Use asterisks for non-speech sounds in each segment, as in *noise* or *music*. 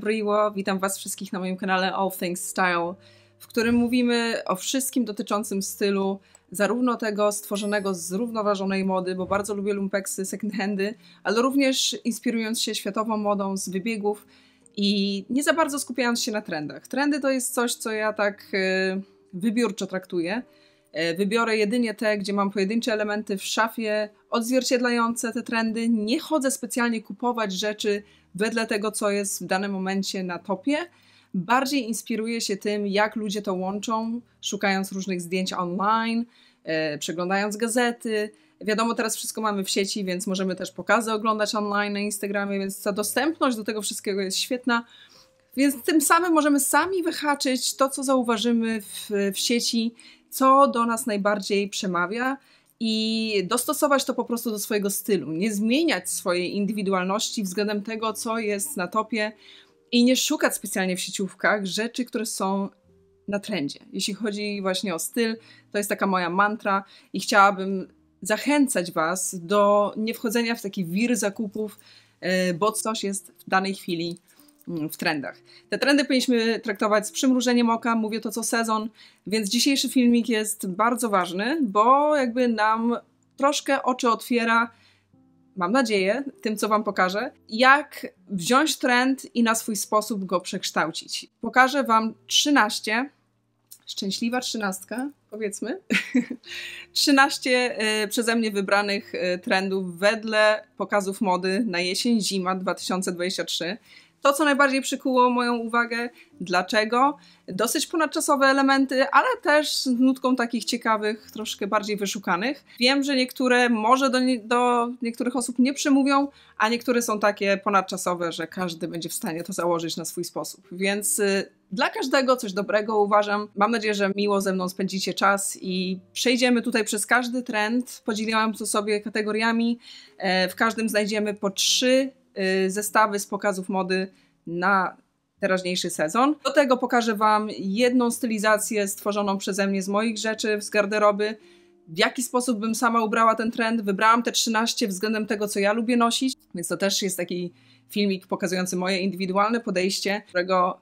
Broiło, witam Was wszystkich na moim kanale All Things Style, w którym mówimy o wszystkim dotyczącym stylu, zarówno tego stworzonego z zrównoważonej mody, bo bardzo lubię lumpeksy, second handy, ale również inspirując się światową modą z wybiegów i nie za bardzo skupiając się na trendach. Trendy to jest coś, co ja tak y, wybiórczo traktuję, E, wybiorę jedynie te, gdzie mam pojedyncze elementy w szafie odzwierciedlające te trendy. Nie chodzę specjalnie kupować rzeczy wedle tego, co jest w danym momencie na topie. Bardziej inspiruję się tym, jak ludzie to łączą, szukając różnych zdjęć online, e, przeglądając gazety. Wiadomo, teraz wszystko mamy w sieci, więc możemy też pokazy oglądać online na Instagramie, więc ta dostępność do tego wszystkiego jest świetna. Więc tym samym możemy sami wyhaczyć to, co zauważymy w, w sieci co do nas najbardziej przemawia i dostosować to po prostu do swojego stylu, nie zmieniać swojej indywidualności względem tego, co jest na topie i nie szukać specjalnie w sieciówkach rzeczy, które są na trendzie. Jeśli chodzi właśnie o styl, to jest taka moja mantra i chciałabym zachęcać Was do nie wchodzenia w taki wir zakupów, e, bo coś jest w danej chwili Mm, w trendach. Te trendy powinniśmy traktować z przymrużeniem oka, mówię to co sezon, więc dzisiejszy filmik jest bardzo ważny, bo jakby nam troszkę oczy otwiera, mam nadzieję, tym co Wam pokażę, jak wziąć trend i na swój sposób go przekształcić. Pokażę Wam 13, szczęśliwa trzynastka, powiedzmy, 13 *laughs* y, przeze mnie wybranych y, trendów wedle pokazów mody na jesień-zima 2023 to, co najbardziej przykuło moją uwagę, dlaczego. Dosyć ponadczasowe elementy, ale też z nutką takich ciekawych, troszkę bardziej wyszukanych. Wiem, że niektóre może do, nie, do niektórych osób nie przemówią, a niektóre są takie ponadczasowe, że każdy będzie w stanie to założyć na swój sposób. Więc y, dla każdego coś dobrego uważam. Mam nadzieję, że miło ze mną spędzicie czas i przejdziemy tutaj przez każdy trend. Podzieliłam to sobie kategoriami. E, w każdym znajdziemy po trzy Y, zestawy z pokazów mody na teraźniejszy sezon. Do tego pokażę Wam jedną stylizację stworzoną przeze mnie z moich rzeczy, z garderoby, w jaki sposób bym sama ubrała ten trend. Wybrałam te 13 względem tego, co ja lubię nosić, więc to też jest taki filmik pokazujący moje indywidualne podejście, którego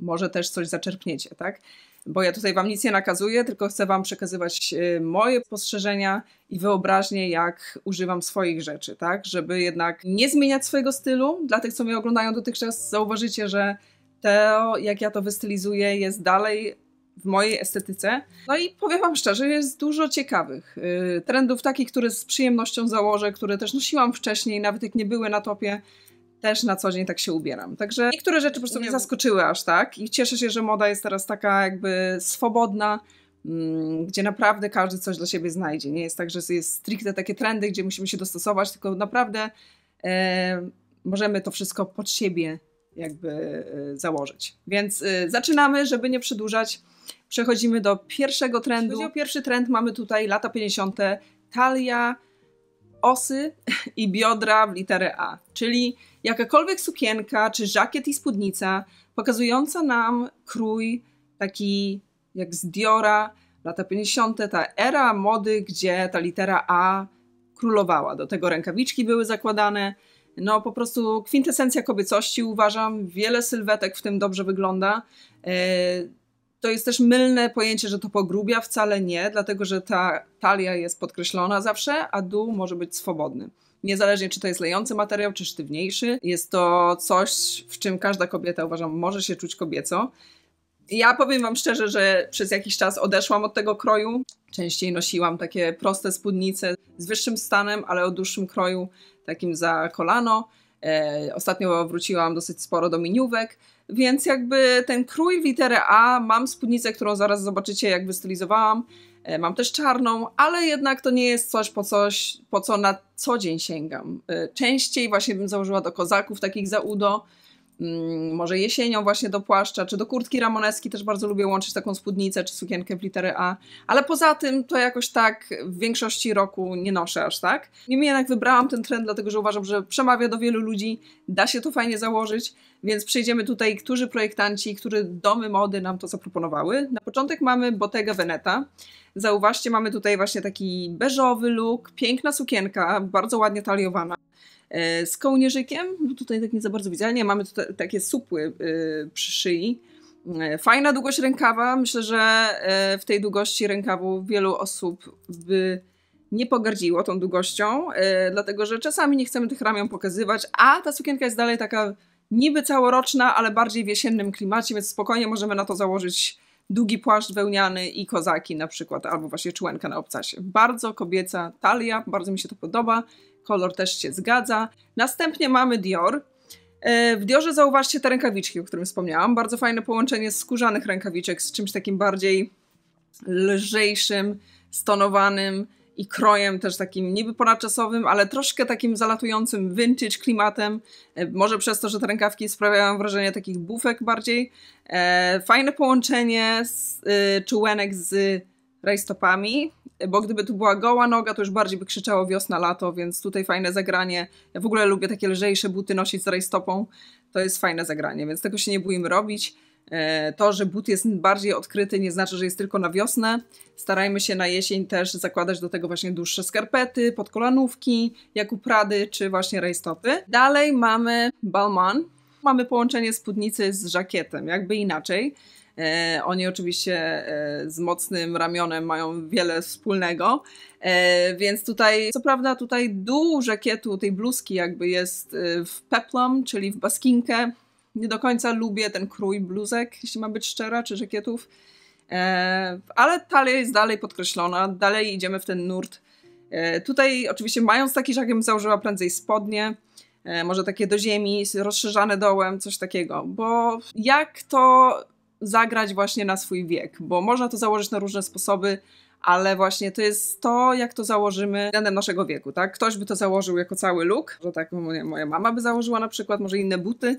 może też coś zaczerpniecie, tak? bo ja tutaj Wam nic nie nakazuję, tylko chcę Wam przekazywać y, moje spostrzeżenia i wyobraźnię, jak używam swoich rzeczy, tak? Żeby jednak nie zmieniać swojego stylu. Dla tych, co mnie oglądają dotychczas, zauważycie, że to, jak ja to wystylizuję, jest dalej w mojej estetyce. No i powiem Wam szczerze, jest dużo ciekawych y, trendów, takich, które z przyjemnością założę, które też nosiłam wcześniej, nawet jak nie były na topie też na co dzień tak się ubieram. Także niektóre rzeczy po prostu mnie zaskoczyły aż tak i cieszę się, że moda jest teraz taka jakby swobodna, mm, gdzie naprawdę każdy coś dla siebie znajdzie. Nie jest tak, że jest stricte takie trendy, gdzie musimy się dostosować, tylko naprawdę e, możemy to wszystko pod siebie jakby e, założyć. Więc e, zaczynamy, żeby nie przedłużać. Przechodzimy do pierwszego trendu. o pierwszy trend, mamy tutaj lata 50. Talia osy i biodra w literę A, czyli jakakolwiek sukienka czy żakiet i spódnica pokazująca nam krój taki jak z Diora, lata 50., ta era mody, gdzie ta litera A królowała. Do tego rękawiczki były zakładane. No po prostu kwintesencja kobiecości uważam. Wiele sylwetek w tym dobrze wygląda. E, to jest też mylne pojęcie, że to pogrubia, wcale nie, dlatego że ta talia jest podkreślona zawsze, a dół może być swobodny. Niezależnie czy to jest lejący materiał, czy sztywniejszy, jest to coś, w czym każda kobieta, uważam, może się czuć kobieco. Ja powiem Wam szczerze, że przez jakiś czas odeszłam od tego kroju. Częściej nosiłam takie proste spódnice z wyższym stanem, ale o dłuższym kroju, takim za kolano. E, ostatnio wróciłam dosyć sporo do miniówek. Więc jakby ten krój w literę A, mam spódnicę, którą zaraz zobaczycie, jak wystylizowałam. E, mam też czarną, ale jednak to nie jest coś, po, coś, po co na co dzień sięgam. E, częściej właśnie bym założyła do kozaków takich za udo, Mm, może jesienią właśnie do płaszcza, czy do kurtki ramoneski też bardzo lubię łączyć taką spódnicę czy sukienkę w litery A, ale poza tym to jakoś tak w większości roku nie noszę aż tak. Niemniej jednak wybrałam ten trend, dlatego że uważam, że przemawia do wielu ludzi, da się to fajnie założyć, więc przejdziemy tutaj, którzy projektanci, które domy mody nam to zaproponowały. Na początek mamy Bottega Veneta. Zauważcie, mamy tutaj właśnie taki beżowy look, piękna sukienka, bardzo ładnie taliowana. E, z kołnierzykiem, bo tutaj tak nie za bardzo widzialnie, mamy tutaj takie supły e, przy szyi. E, fajna długość rękawa, myślę, że w tej długości rękawu wielu osób by nie pogardziło tą długością, dlatego że czasami nie chcemy tych ramion pokazywać, a ta sukienka jest dalej taka niby całoroczna, ale bardziej w jesiennym klimacie, więc spokojnie możemy na to założyć długi płaszcz wełniany i kozaki na przykład, albo właśnie człenka na obcasie. Bardzo kobieca talia, bardzo mi się to podoba kolor też się zgadza. Następnie mamy Dior. E, w Diorze zauważcie te rękawiczki, o którym wspomniałam. Bardzo fajne połączenie skórzanych rękawiczek z czymś takim bardziej lżejszym, stonowanym i krojem też takim niby ponadczasowym, ale troszkę takim zalatującym vintage klimatem. E, może przez to, że te rękawki sprawiają wrażenie takich bufek bardziej. E, fajne połączenie z, czułenek z rajstopami, bo gdyby tu była goła noga, to już bardziej by krzyczało wiosna, lato, więc tutaj fajne zagranie. Ja w ogóle lubię takie lżejsze buty nosić z rajstopą, to jest fajne zagranie, więc tego się nie bójmy robić. E, to, że but jest bardziej odkryty, nie znaczy, że jest tylko na wiosnę. Starajmy się na jesień też zakładać do tego właśnie dłuższe skarpety, podkolanówki, jak u Prady, czy właśnie rajstopy. Dalej mamy Balmain. Mamy połączenie spódnicy z żakietem, jakby inaczej. E, oni oczywiście e, z mocnym ramionem mają wiele wspólnego, e, więc tutaj, co prawda, tutaj dół żakietu, tej bluzki jakby jest w peplum, czyli w baskinkę. Nie do końca lubię ten krój bluzek, jeśli ma być szczera, czy żakietów, ale talia jest dalej podkreślona, dalej idziemy w ten nurt. Tutaj oczywiście mając taki żakiet założyła prędzej spodnie, może takie do ziemi, rozszerzane dołem, coś takiego, bo jak to zagrać właśnie na swój wiek, bo można to założyć na różne sposoby, ale właśnie to jest to, jak to założymy względem naszego wieku, tak? Ktoś by to założył jako cały look, że tak moja mama by założyła na przykład, może inne buty,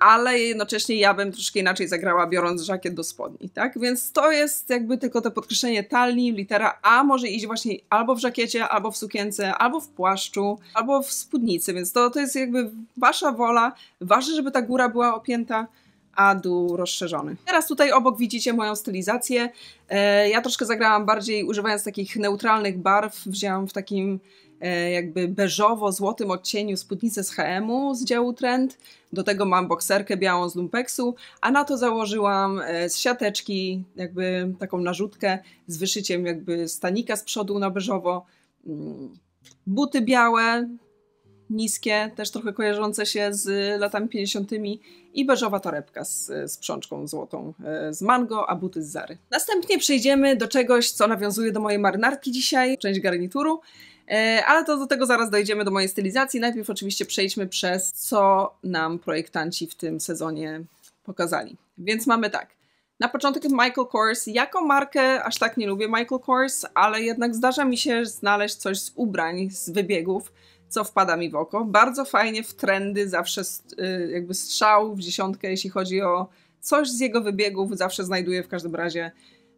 ale jednocześnie ja bym troszkę inaczej zagrała, biorąc żakiet do spodni, tak? Więc to jest jakby tylko to podkreślenie talii, litera A może iść właśnie albo w żakiecie, albo w sukience, albo w płaszczu, albo w spódnicy, więc to, to jest jakby wasza wola, ważne, żeby ta góra była opięta, adu rozszerzony. Teraz tutaj obok widzicie moją stylizację. E, ja troszkę zagrałam bardziej używając takich neutralnych barw. Wzięłam w takim e, jakby beżowo-złotym odcieniu spódnicę z HM-u z działu trend. Do tego mam bokserkę białą z lumpeksu, a na to założyłam e, z siateczki jakby taką narzutkę z wyszyciem jakby stanika z przodu na beżowo. Mm, buty białe, niskie, też trochę kojarzące się z latami 50. i beżowa torebka z, sprzączką przączką złotą e, z mango, a buty z Zary. Następnie przejdziemy do czegoś, co nawiązuje do mojej marynarki dzisiaj, część garnituru, e, ale to do tego zaraz dojdziemy do mojej stylizacji. Najpierw oczywiście przejdźmy przez co nam projektanci w tym sezonie pokazali. Więc mamy tak. Na początek Michael Kors. Jako markę aż tak nie lubię Michael Kors, ale jednak zdarza mi się znaleźć coś z ubrań, z wybiegów, co wpada mi w oko. Bardzo fajnie w trendy zawsze y, jakby strzał w dziesiątkę, jeśli chodzi o coś z jego wybiegów, zawsze znajduję w każdym razie,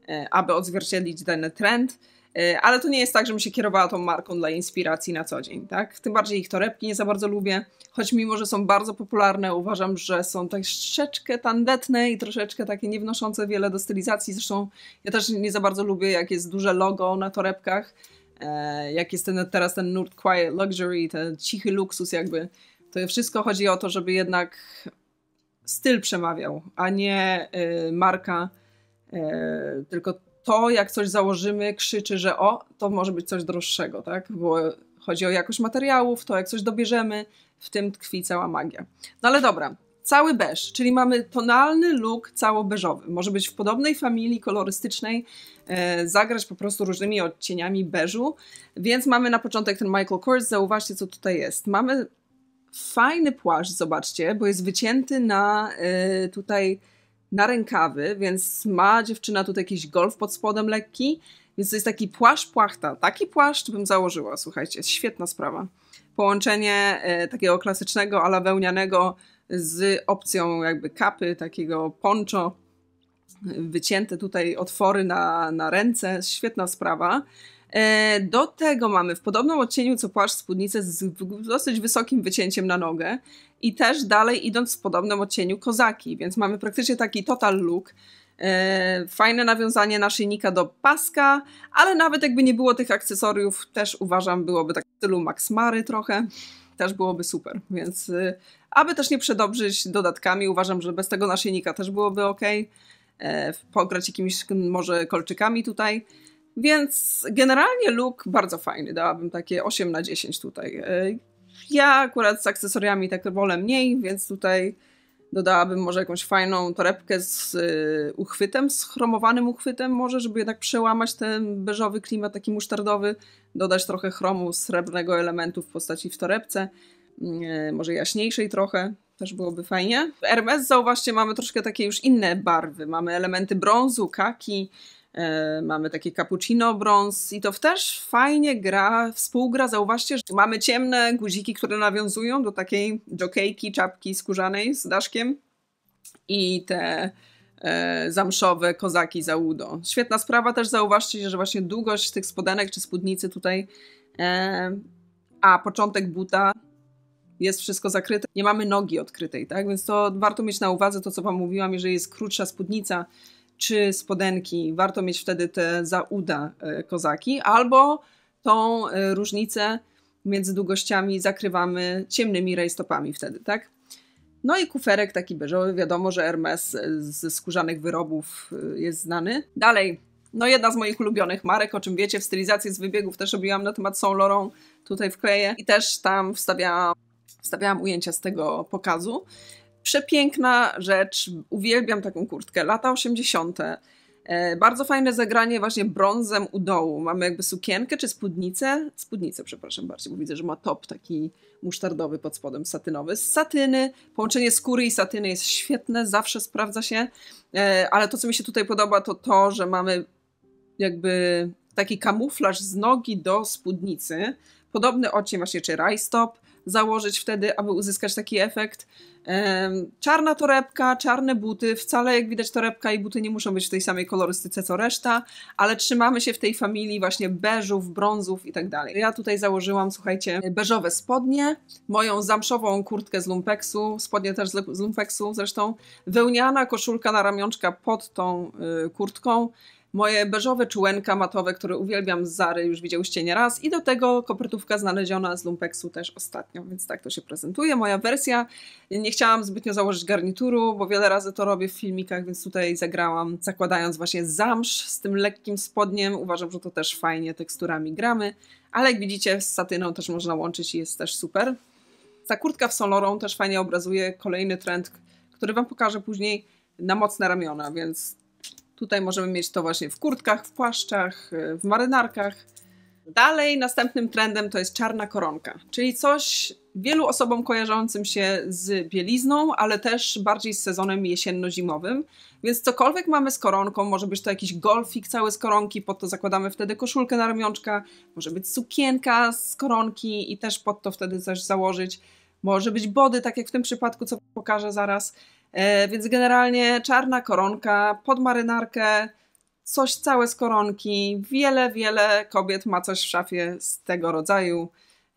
e, aby odzwierciedlić dany trend. E, ale to nie jest tak, żebym się kierowała tą marką dla inspiracji na co dzień, tak? Tym bardziej ich torebki nie za bardzo lubię, choć mimo, że są bardzo popularne, uważam, że są troszeczkę tandetne i troszeczkę takie niewnoszące wiele do stylizacji. Zresztą ja też nie za bardzo lubię, jak jest duże logo na torebkach, E, jak jest ten, teraz ten nurt quiet luxury, ten cichy luksus jakby, to wszystko chodzi o to, żeby jednak styl przemawiał, a nie y, marka, e, tylko to, jak coś założymy, krzyczy, że o, to może być coś droższego, tak? Bo chodzi o jakość materiałów, to jak coś dobierzemy, w tym tkwi cała magia. No ale dobra, cały beż, czyli mamy tonalny look całobeżowy. Może być w podobnej familii kolorystycznej, e, zagrać po prostu różnymi odcieniami beżu, więc mamy na początek ten Michael Kors, zauważcie co tutaj jest. Mamy fajny płaszcz, zobaczcie, bo jest wycięty na e, tutaj na rękawy, więc ma dziewczyna tutaj jakiś golf pod spodem lekki, więc to jest taki płaszcz płachta. Taki płaszcz bym założyła, słuchajcie, świetna sprawa. Połączenie e, takiego klasycznego, ala wełnianego z opcją jakby kapy, takiego poncho, wycięte tutaj otwory na, na ręce, świetna sprawa. E, do tego mamy w podobnym odcieniu co płaszcz spódnicę z dosyć wysokim wycięciem na nogę i też dalej idąc w podobnym odcieniu kozaki, więc mamy praktycznie taki total look. E, fajne nawiązanie naszyjnika do paska, ale nawet jakby nie było tych akcesoriów, też uważam byłoby tak w stylu Max Mary trochę też byłoby super, więc y, aby też nie przedobrzyć dodatkami, uważam, że bez tego naszyjnika też byłoby ok. E, pograć jakimiś może kolczykami tutaj. Więc generalnie look bardzo fajny, dałabym takie 8 na 10 tutaj. E, ja akurat z akcesoriami tak wolę mniej, więc tutaj Dodałabym może jakąś fajną torebkę z y, uchwytem, z chromowanym uchwytem może, żeby jednak przełamać ten beżowy klimat taki musztardowy, dodać trochę chromu, srebrnego elementu w postaci w torebce, y, może jaśniejszej trochę, też byłoby fajnie. W Hermes zauważcie, mamy troszkę takie już inne barwy. Mamy elementy brązu, kaki, e, mamy takie cappuccino brąz i to też fajnie gra, współgra. Zauważcie, że mamy ciemne guziki, które nawiązują do takiej jockeyki, czapki skórzanej z daszkiem i te yy, zamszowe kozaki za udo. Świetna sprawa też zauważcie, że właśnie długość tych spodenek czy spódnicy tutaj e, a początek buta jest wszystko zakryte, nie mamy nogi odkrytej, tak? Więc to warto mieć na uwadze to, co Wam mówiłam, jeżeli jest krótsza spódnica czy spodenki, warto mieć wtedy te za uda e, kozaki, albo tą e, różnicę między długościami zakrywamy ciemnymi rejestopami wtedy, tak? No i kuferek taki beżowy, wiadomo, że Hermes e, ze skórzanych wyrobów jest znany. Dalej, no jedna z moich ulubionych marek, o czym wiecie, w stylizacji z wybiegów też robiłam na temat Saint Laurent, tutaj wkleję i też tam wstawiałam Wstawiałam ujęcia z tego pokazu. Przepiękna rzecz, uwielbiam taką kurtkę. Lata 80. E, bardzo fajne zagranie właśnie brązem u dołu. Mamy jakby sukienkę czy spódnicę? Spódnicę, przepraszam bardziej, bo widzę, że ma top taki musztardowy pod spodem, satynowy. Z satyny, połączenie skóry i satyny jest świetne, zawsze sprawdza się. E, ale to, co mi się tutaj podoba, to to, że mamy jakby taki kamuflaż z nogi do spódnicy. Podobny odcień właśnie, czy rajstop założyć wtedy, aby uzyskać taki efekt. Czarna torebka, czarne buty, wcale jak widać torebka i buty nie muszą być w tej samej kolorystyce co reszta, ale trzymamy się w tej familii właśnie beżów, brązów i tak dalej. Ja tutaj założyłam, słuchajcie, beżowe spodnie, moją zamszową kurtkę z lumpeksu, spodnie też z lumpeksu zresztą, wełniana koszulka na ramionczka pod tą y, kurtką, moje beżowe czułenka matowe, które uwielbiam z Zary, już widziałyście raz, i do tego kopertówka znaleziona z Lumpeksu też ostatnio, więc tak to się prezentuje. Moja wersja, nie chciałam zbytnio założyć garnituru, bo wiele razy to robię w filmikach, więc tutaj zagrałam zakładając właśnie zamsz z tym lekkim spodniem. Uważam, że to też fajnie teksturami gramy, ale jak widzicie z satyną też można łączyć i jest też super. Ta kurtka w Solorą też fajnie obrazuje kolejny trend, który Wam pokażę później na mocne ramiona, więc Tutaj możemy mieć to właśnie w kurtkach, w płaszczach, e, w marynarkach. Dalej następnym trendem to jest czarna koronka, czyli coś wielu osobom kojarzącym się z bielizną, ale też bardziej z sezonem jesienno-zimowym. Więc cokolwiek mamy z koronką, może być to jakiś golfik cały z koronki, pod to zakładamy wtedy koszulkę na ramionczka, może być sukienka z koronki i też pod to wtedy coś założyć. Może być body, tak jak w tym przypadku, co pokażę zaraz. E, więc generalnie czarna koronka pod marynarkę, coś całe z koronki. Wiele, wiele kobiet ma coś w szafie z tego rodzaju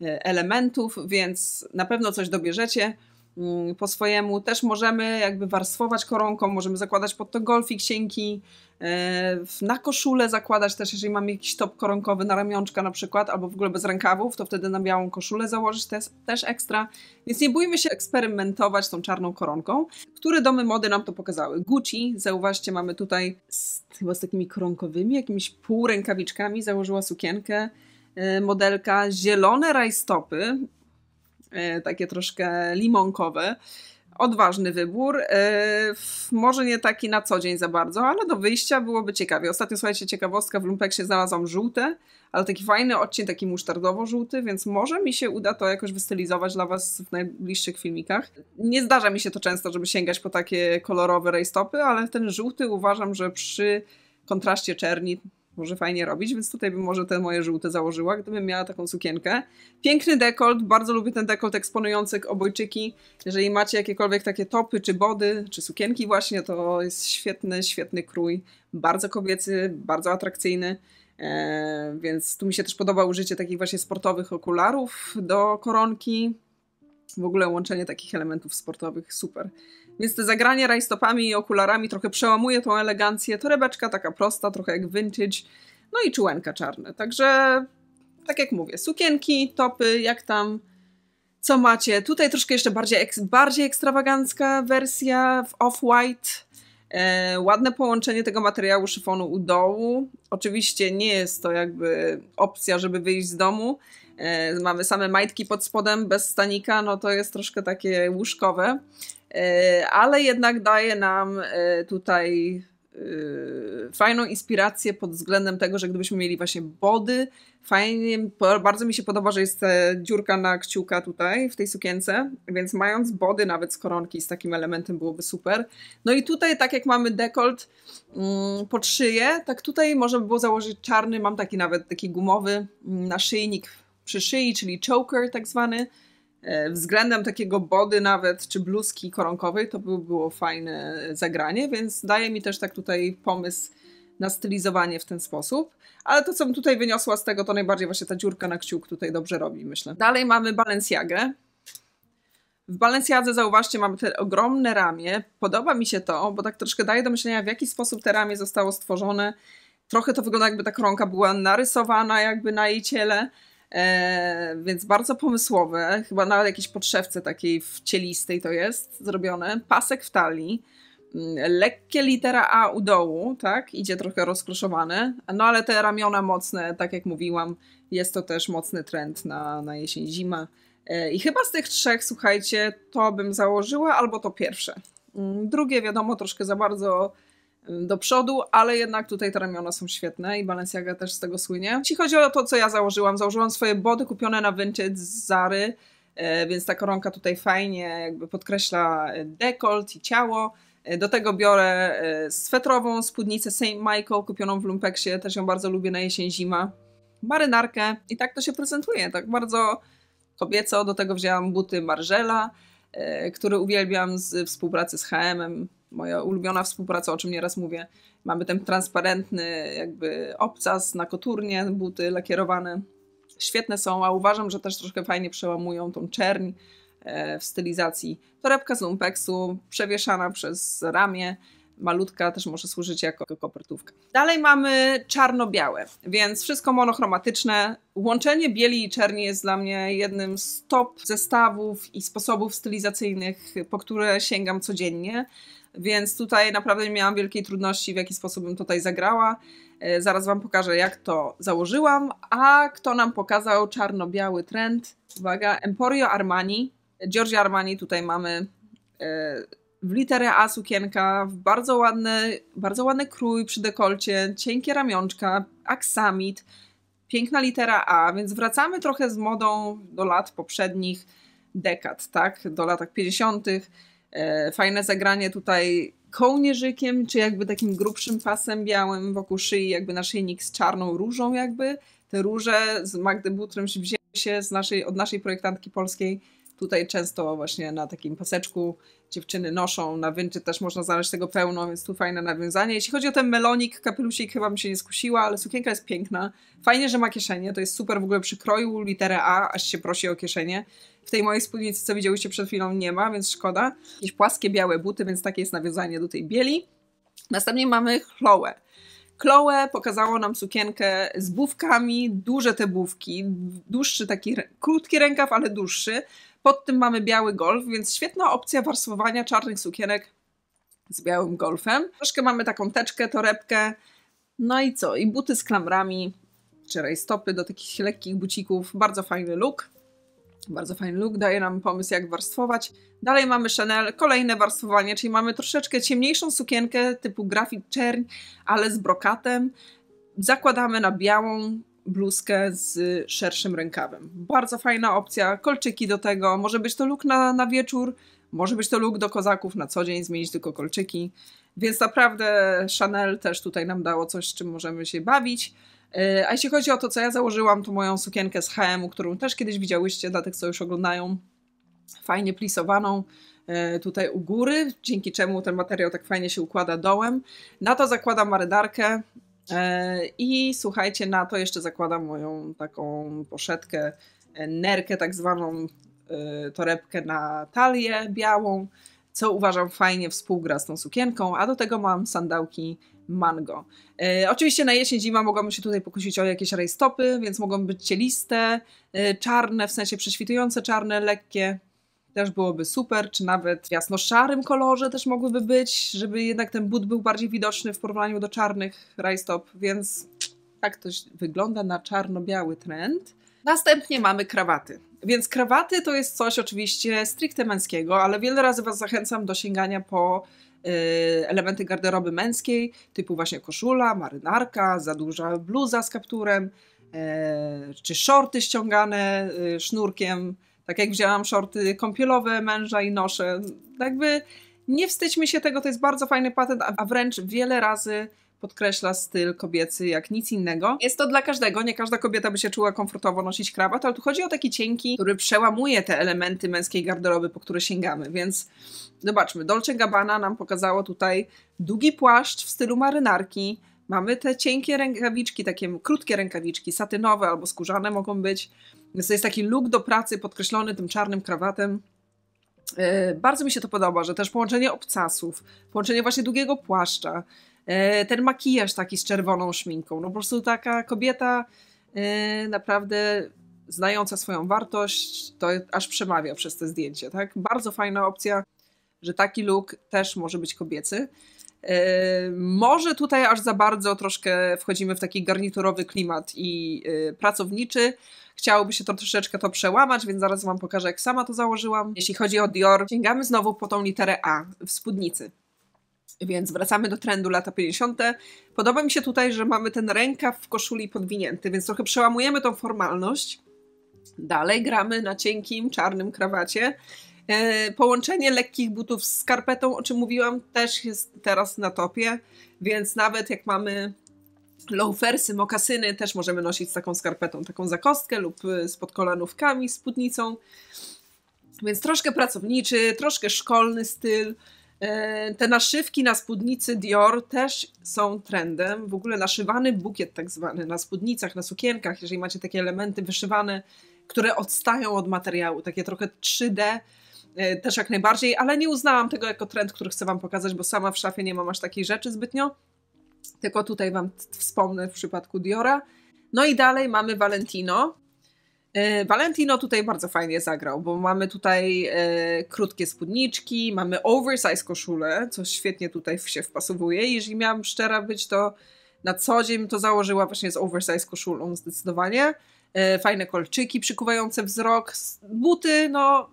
e, elementów, więc na pewno coś dobierzecie. Mm, po swojemu. Też możemy jakby warstwować koronką, możemy zakładać pod to golfik cienki, e, na koszulę zakładać też, jeżeli mamy jakiś top koronkowy na ramionczka na przykład, albo w ogóle bez rękawów, to wtedy na białą koszulę założyć też, też ekstra. Więc nie bójmy się eksperymentować tą czarną koronką. Które domy mody nam to pokazały? Gucci, zauważcie, mamy tutaj z, chyba z takimi koronkowymi, jakimiś półrękawiczkami założyła sukienkę e, modelka zielone rajstopy, E, takie troszkę limonkowe. Odważny wybór, e, może nie taki na co dzień za bardzo, ale do wyjścia byłoby ciekawie. Ostatnio, słuchajcie, ciekawostka, w lumpeksie znalazłam żółte, ale taki fajny odcień, taki musztardowo-żółty, więc może mi się uda to jakoś wystylizować dla Was w najbliższych filmikach. Nie zdarza mi się to często, żeby sięgać po takie kolorowe rejstopy, ale ten żółty uważam, że przy kontraście czerni może fajnie robić, więc tutaj bym może te moje żółte założyła, gdybym miała taką sukienkę. Piękny dekolt, bardzo lubię ten dekolt eksponujący obojczyki. Jeżeli macie jakiekolwiek takie topy, czy body, czy sukienki właśnie, to jest świetny, świetny krój, bardzo kobiecy, bardzo atrakcyjny. Eee, więc tu mi się też podoba użycie takich właśnie sportowych okularów do koronki. W ogóle łączenie takich elementów sportowych, super. Więc te zagranie rajstopami i okularami trochę przełamuje tą elegancję. Torebeczka taka prosta, trochę jak vintage. No i czułenka czarne. Także, tak jak mówię, sukienki, topy, jak tam co macie. Tutaj troszkę jeszcze bardziej, bardziej ekstrawagancka wersja w off-white. E, ładne połączenie tego materiału szyfonu u dołu. Oczywiście nie jest to jakby opcja, żeby wyjść z domu. E, mamy same majtki pod spodem bez stanika, no to jest troszkę takie łóżkowe. E, ale jednak daje nam e, tutaj e, fajną inspirację pod względem tego, że gdybyśmy mieli właśnie body, fajnie, bardzo mi się podoba, że jest dziurka na kciuka tutaj w tej sukience, więc mając body nawet z koronki z takim elementem byłoby super. No i tutaj tak jak mamy dekolt mm, pod szyję, tak tutaj można by było założyć czarny, mam taki nawet taki gumowy mm, naszyjnik przy szyi, czyli choker tak zwany, E, względem takiego body nawet, czy bluzki koronkowej, to by było fajne zagranie, więc daje mi też tak tutaj pomysł na stylizowanie w ten sposób. Ale to, co bym tutaj wyniosła z tego, to najbardziej właśnie ta dziurka na kciuk tutaj dobrze robi, myślę. Dalej mamy Balenciagę. W Balenciadze, zauważcie, mamy te ogromne ramię. Podoba mi się to, bo tak troszkę daje do myślenia, w jaki sposób te ramię zostało stworzone. Trochę to wygląda, jakby ta koronka była narysowana jakby na jej ciele E, więc bardzo pomysłowe, chyba nawet jakieś podszewce takiej wcielistej to jest zrobione. Pasek w talii, mm, lekkie litera A u dołu, tak, idzie trochę rozkruszowane, no ale te ramiona mocne, tak jak mówiłam, jest to też mocny trend na, na jesień, zima. E, I chyba z tych trzech, słuchajcie, to bym założyła albo to pierwsze. Mm, drugie, wiadomo, troszkę za bardzo do przodu, ale jednak tutaj te ramiona są świetne i Balenciaga też z tego słynie. Jeśli chodzi o to, co ja założyłam, założyłam swoje body kupione na Vinted z Zary, e, więc ta koronka tutaj fajnie jakby podkreśla e, dekolt i ciało. E, do tego biorę swetrową spódnicę St. Michael kupioną w Lumpeksie, też ją bardzo lubię na jesień, zima. Marynarkę i tak to się prezentuje, tak bardzo kobieco. Do tego wzięłam buty Marżela, które uwielbiam z współpracy z H&M moja ulubiona współpraca, o czym nieraz mówię. Mamy ten transparentny jakby obcas na koturnie, buty lakierowane. Świetne są, a uważam, że też troszkę fajnie przełamują tą czerń e, w stylizacji. Torebka z lumpeksu, przewieszana przez ramię, malutka też może służyć jako kopertówka. Dalej mamy czarno-białe, więc wszystko monochromatyczne. Łączenie bieli i czerni jest dla mnie jednym z top zestawów i sposobów stylizacyjnych, po które sięgam codziennie. Więc tutaj naprawdę nie miałam wielkiej trudności, w jaki sposób bym tutaj zagrała. E, zaraz Wam pokażę, jak to założyłam. A kto nam pokazał czarno-biały trend? Uwaga, Emporio Armani. Giorgio Armani tutaj mamy e, w literę A sukienka, w bardzo ładny, bardzo ładny krój przy dekolcie, cienkie ramionczka, aksamit, piękna litera A, więc wracamy trochę z modą do lat poprzednich dekad, tak? Do lat 50., E, fajne zagranie tutaj kołnierzykiem, czy jakby takim grubszym pasem białym wokół szyi, jakby naszyjnik z czarną różą jakby. Te róże z Magdy Butrym wzięły się z naszej, od naszej projektantki polskiej Tutaj często właśnie na takim paseczku dziewczyny noszą, na wynczy też można znaleźć tego pełno, więc tu fajne nawiązanie. Jeśli chodzi o ten melonik, kapelusik chyba bym się nie skusiła, ale sukienka jest piękna. Fajnie, że ma kieszenie, to jest super w ogóle przy kroju, literę A, aż się prosi o kieszenie. W tej mojej spódnicy, co widziałyście przed chwilą, nie ma, więc szkoda. Jakieś płaskie, białe buty, więc takie jest nawiązanie do tej bieli. Następnie mamy Chloe. Chloe pokazało nam sukienkę z bówkami, duże te bówki, dłuższy taki, krótki rękaw, ale dłuższy. Pod tym mamy biały golf, więc świetna opcja warstwowania czarnych sukienek z białym golfem. Troszkę mamy taką teczkę, torebkę, no i co? I buty z klamrami, czy stopy do takich lekkich bucików. Bardzo fajny look. Bardzo fajny look, daje nam pomysł jak warstwować. Dalej mamy Chanel, kolejne warstwowanie, czyli mamy troszeczkę ciemniejszą sukienkę typu grafit czerń, ale z brokatem. Zakładamy na białą, bluzkę z szerszym rękawem. Bardzo fajna opcja, kolczyki do tego, może być to luk na, na wieczór, może być to luk do kozaków na co dzień, zmienić tylko kolczyki. Więc naprawdę Chanel też tutaj nam dało coś, z czym możemy się bawić. E, a jeśli chodzi o to, co ja założyłam, to moją sukienkę z HM, którą też kiedyś widziałyście dla tych, co już oglądają. Fajnie plisowaną e, tutaj u góry, dzięki czemu ten materiał tak fajnie się układa dołem. Na to zakładam marydarkę, E, I słuchajcie, na to jeszcze zakładam moją taką poszetkę, e, nerkę, tak zwaną e, torebkę na talię białą, co uważam fajnie współgra z tą sukienką, a do tego mam sandałki mango. oczywiście na jesień, zima mogłabym się tutaj pokusić o jakieś rajstopy, więc mogą być cieliste, czarne, w sensie prześwitujące czarne, lekkie, też byłoby super, czy nawet w jasno-szarym kolorze też mogłyby być, żeby jednak ten but był bardziej widoczny w porównaniu do czarnych rajstop, więc tak to wygląda na czarno-biały trend. Następnie mamy krawaty. Więc krawaty to jest coś oczywiście stricte męskiego, ale wiele razy Was zachęcam do sięgania po y, elementy garderoby męskiej, typu właśnie koszula, marynarka, za duża bluza z kapturem, e, czy shorty ściągane y, sznurkiem, tak jak wzięłam shorty kąpielowe męża i noszę. Jakby nie wstydźmy się tego, to jest bardzo fajny patent, a wręcz wiele razy podkreśla styl kobiecy jak nic innego. Jest to dla każdego, nie każda kobieta by się czuła komfortowo nosić krawat, ale tu chodzi o taki cienki, który przełamuje te elementy męskiej garderoby, po które sięgamy, więc zobaczmy, Dolce Gabbana nam pokazało tutaj długi płaszcz w stylu marynarki, mamy te cienkie rękawiczki, takie krótkie rękawiczki, satynowe albo skórzane mogą być, więc to jest taki look do pracy podkreślony tym czarnym krawatem. E, bardzo mi się to podoba, że też połączenie obcasów, połączenie właśnie długiego płaszcza, e, ten makijaż taki z czerwoną szminką. No po prostu taka kobieta e, naprawdę znająca swoją wartość, to aż przemawia przez te zdjęcie, tak? Bardzo fajna opcja, że taki look też może być kobiecy. Może tutaj aż za bardzo troszkę wchodzimy w taki garniturowy klimat i pracowniczy, Chciałoby się to troszeczkę to przełamać, więc zaraz Wam pokażę, jak sama to założyłam. Jeśli chodzi o Dior, sięgamy znowu po tą literę A w spódnicy. Więc wracamy do trendu lata 50. Podoba mi się tutaj, że mamy ten rękaw w koszuli podwinięty, więc trochę przełamujemy tą formalność. Dalej gramy na cienkim, czarnym krawacie. E, połączenie lekkich butów z skarpetą, o czym mówiłam, też jest teraz na topie, więc nawet jak mamy Loafersy, mokasyny też możemy nosić z taką skarpetą, taką zakostkę lub y, z podkolanówkami, spódnicą. Więc troszkę pracowniczy, troszkę szkolny styl. E, te naszywki na spódnicy Dior też są trendem. W ogóle naszywany bukiet, tak zwany, na spódnicach, na sukienkach, jeżeli macie takie elementy wyszywane, które odstają od materiału, takie trochę 3D, e, też jak najbardziej, ale nie uznałam tego jako trend, który chcę Wam pokazać, bo sama w szafie nie mam aż takiej rzeczy zbytnio. Tylko tutaj Wam wspomnę w przypadku Diora. No i dalej mamy Valentino. E, Valentino tutaj bardzo fajnie zagrał, bo mamy tutaj e, krótkie spódniczki, mamy oversize koszulę, co świetnie tutaj się wpasowuje. Jeżeli miałam szczera być, to na co dzień to założyła właśnie z oversize koszulą zdecydowanie. E, fajne kolczyki przykuwające wzrok, buty, no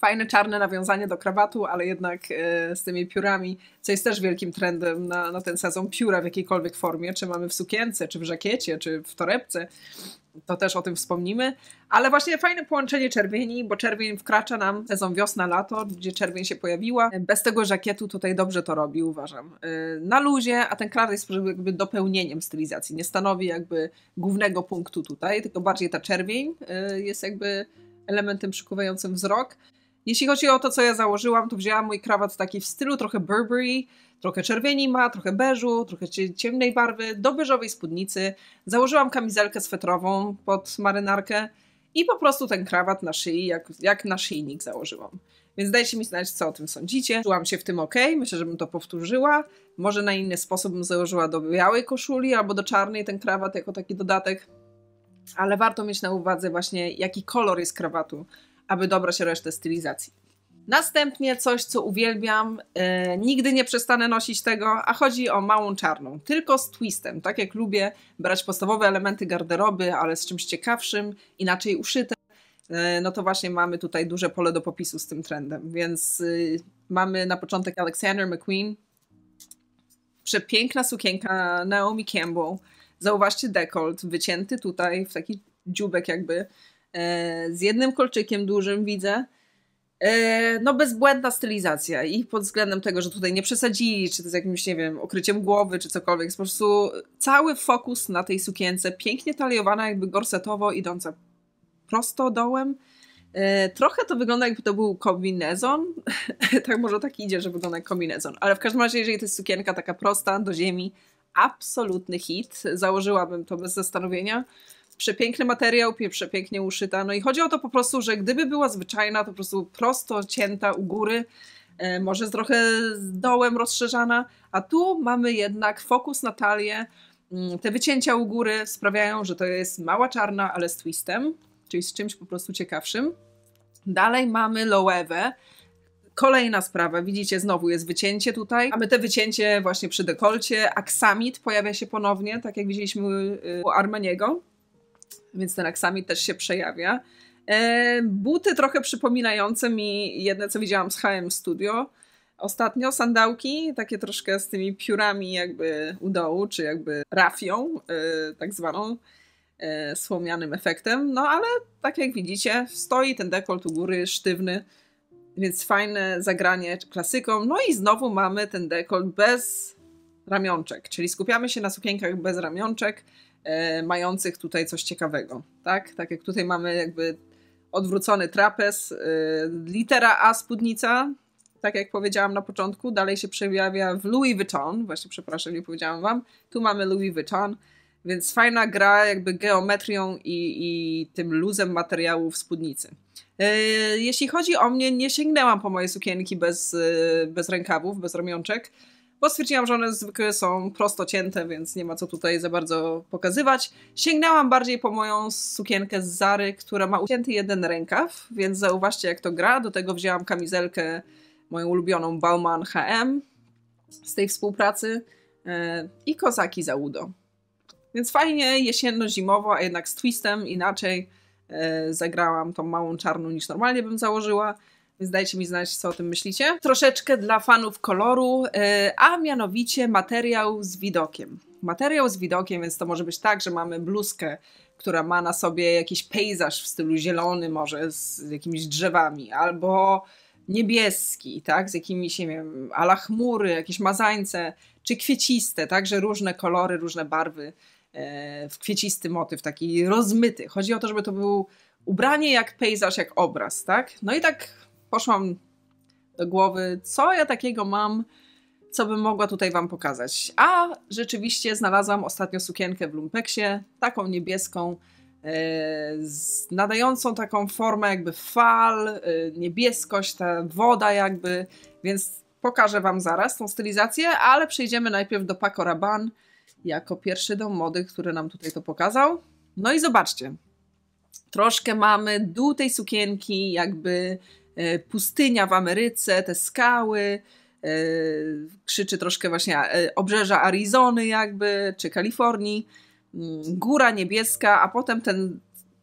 fajne czarne nawiązanie do krawatu, ale jednak e, z tymi piórami, co jest też wielkim trendem na, na ten sezon, pióra w jakiejkolwiek formie, czy mamy w sukience, czy w żakiecie, czy w torebce, to też o tym wspomnimy. Ale właśnie fajne połączenie czerwieni, bo czerwień wkracza nam sezon wiosna-lato, gdzie czerwień się pojawiła. Bez tego żakietu tutaj dobrze to robi, uważam. E, na luzie, a ten krawat jest jakby dopełnieniem stylizacji. Nie stanowi jakby głównego punktu tutaj, tylko bardziej ta czerwień e, jest jakby elementem przykuwającym wzrok. Jeśli chodzi o to, co ja założyłam, to wzięłam mój krawat taki w stylu trochę Burberry, trochę czerwieni ma, trochę beżu, trochę ciemnej barwy, do beżowej spódnicy. Założyłam kamizelkę swetrową pod marynarkę i po prostu ten krawat na szyi, jak, jak na szyjnik założyłam. Więc dajcie mi znać, co o tym sądzicie. Czułam się w tym ok, myślę, że bym to powtórzyła. Może na inny sposób bym założyła do białej koszuli albo do czarnej ten krawat jako taki dodatek. Ale warto mieć na uwadze właśnie, jaki kolor jest krawatu aby dobrać resztę stylizacji. Następnie coś, co uwielbiam, e, nigdy nie przestanę nosić tego, a chodzi o małą czarną, tylko z twistem, tak jak lubię brać podstawowe elementy garderoby, ale z czymś ciekawszym, inaczej uszyte, e, no to właśnie mamy tutaj duże pole do popisu z tym trendem, więc e, mamy na początek Alexander McQueen, przepiękna sukienka Naomi Campbell, zauważcie dekolt, wycięty tutaj w taki dziubek jakby, E, z jednym kolczykiem dużym widzę. E, no, bezbłędna stylizacja i pod względem tego, że tutaj nie przesadzili, czy to z jakimś, nie wiem, okryciem głowy, czy cokolwiek, jest po prostu cały fokus na tej sukience, pięknie taliowana, jakby gorsetowo idąca prosto dołem. E, trochę to wygląda jakby to był kombinezon, *laughs* tak może tak idzie, że wygląda jak kombinezon, ale w każdym razie, jeżeli to jest sukienka taka prosta, do ziemi, absolutny hit, założyłabym to bez zastanowienia przepiękny materiał, przepięknie uszyta. No i chodzi o to po prostu, że gdyby była zwyczajna, to po prostu prosto cięta u góry, e, może z trochę z dołem rozszerzana, a tu mamy jednak fokus na talię. Mm, te wycięcia u góry sprawiają, że to jest mała czarna, ale z twistem, czyli z czymś po prostu ciekawszym. Dalej mamy lowewę. Kolejna sprawa, widzicie, znowu jest wycięcie tutaj. Mamy te wycięcie właśnie przy dekolcie. Aksamit pojawia się ponownie, tak jak widzieliśmy y, u Armaniego więc ten aksamit też się przejawia. E, buty trochę przypominające mi jedne, co widziałam z HM Studio ostatnio, sandałki, takie troszkę z tymi piórami jakby u dołu, czy jakby rafią e, tak zwaną, e, słomianym efektem, no ale tak jak widzicie, stoi ten dekolt u góry sztywny, więc fajne zagranie klasyką. No i znowu mamy ten dekolt bez ramionczek, czyli skupiamy się na sukienkach bez ramionczek, E, mających tutaj coś ciekawego, tak? Tak jak tutaj mamy jakby odwrócony trapez, e, litera A spódnica, tak jak powiedziałam na początku, dalej się przejawia w Louis Vuitton, właśnie przepraszam, nie powiedziałam wam, tu mamy Louis Vuitton, więc fajna gra jakby geometrią i, i tym luzem materiału w spódnicy. E, jeśli chodzi o mnie, nie sięgnęłam po moje sukienki bez, bez rękawów, bez ramionczek bo stwierdziłam, że one zwykle są prosto cięte, więc nie ma co tutaj za bardzo pokazywać. Sięgnęłam bardziej po moją sukienkę z Zary, która ma ucięty jeden rękaw, więc zauważcie jak to gra. Do tego wzięłam kamizelkę, moją ulubioną Bauman HM z tej współpracy e, i kozaki za Udo. Więc fajnie, jesienno-zimowo, a jednak z twistem inaczej e, zagrałam tą małą czarną niż normalnie bym założyła więc dajcie mi znać, co o tym myślicie. Troszeczkę dla fanów koloru, e, a mianowicie materiał z widokiem. Materiał z widokiem, więc to może być tak, że mamy bluzkę która ma na sobie jakiś pejzaż w stylu zielony, może z jakimiś drzewami, albo niebieski, tak, z jakimiś, nie wiem, ala chmury, jakieś mazańce, czy kwieciste, także różne kolory, różne barwy e, w kwiecisty motyw, taki rozmyty. Chodzi o to, żeby to był ubranie jak pejzaż, jak obraz, tak? No i tak poszłam do głowy, co ja takiego mam, co bym mogła tutaj Wam pokazać. A rzeczywiście znalazłam ostatnio sukienkę w lumpeksie, taką niebieską, e, nadającą taką formę jakby fal, e, niebieskość, ta woda jakby, więc pokażę Wam zaraz tą stylizację, ale przejdziemy najpierw do Paco Rabanne jako pierwszy dom mody, który nam tutaj to pokazał. No i zobaczcie, troszkę mamy dół tej sukienki, jakby E, pustynia w Ameryce, te skały, e, krzyczy troszkę właśnie e, obrzeża Arizony jakby, czy Kalifornii, mm, góra niebieska, a potem ten,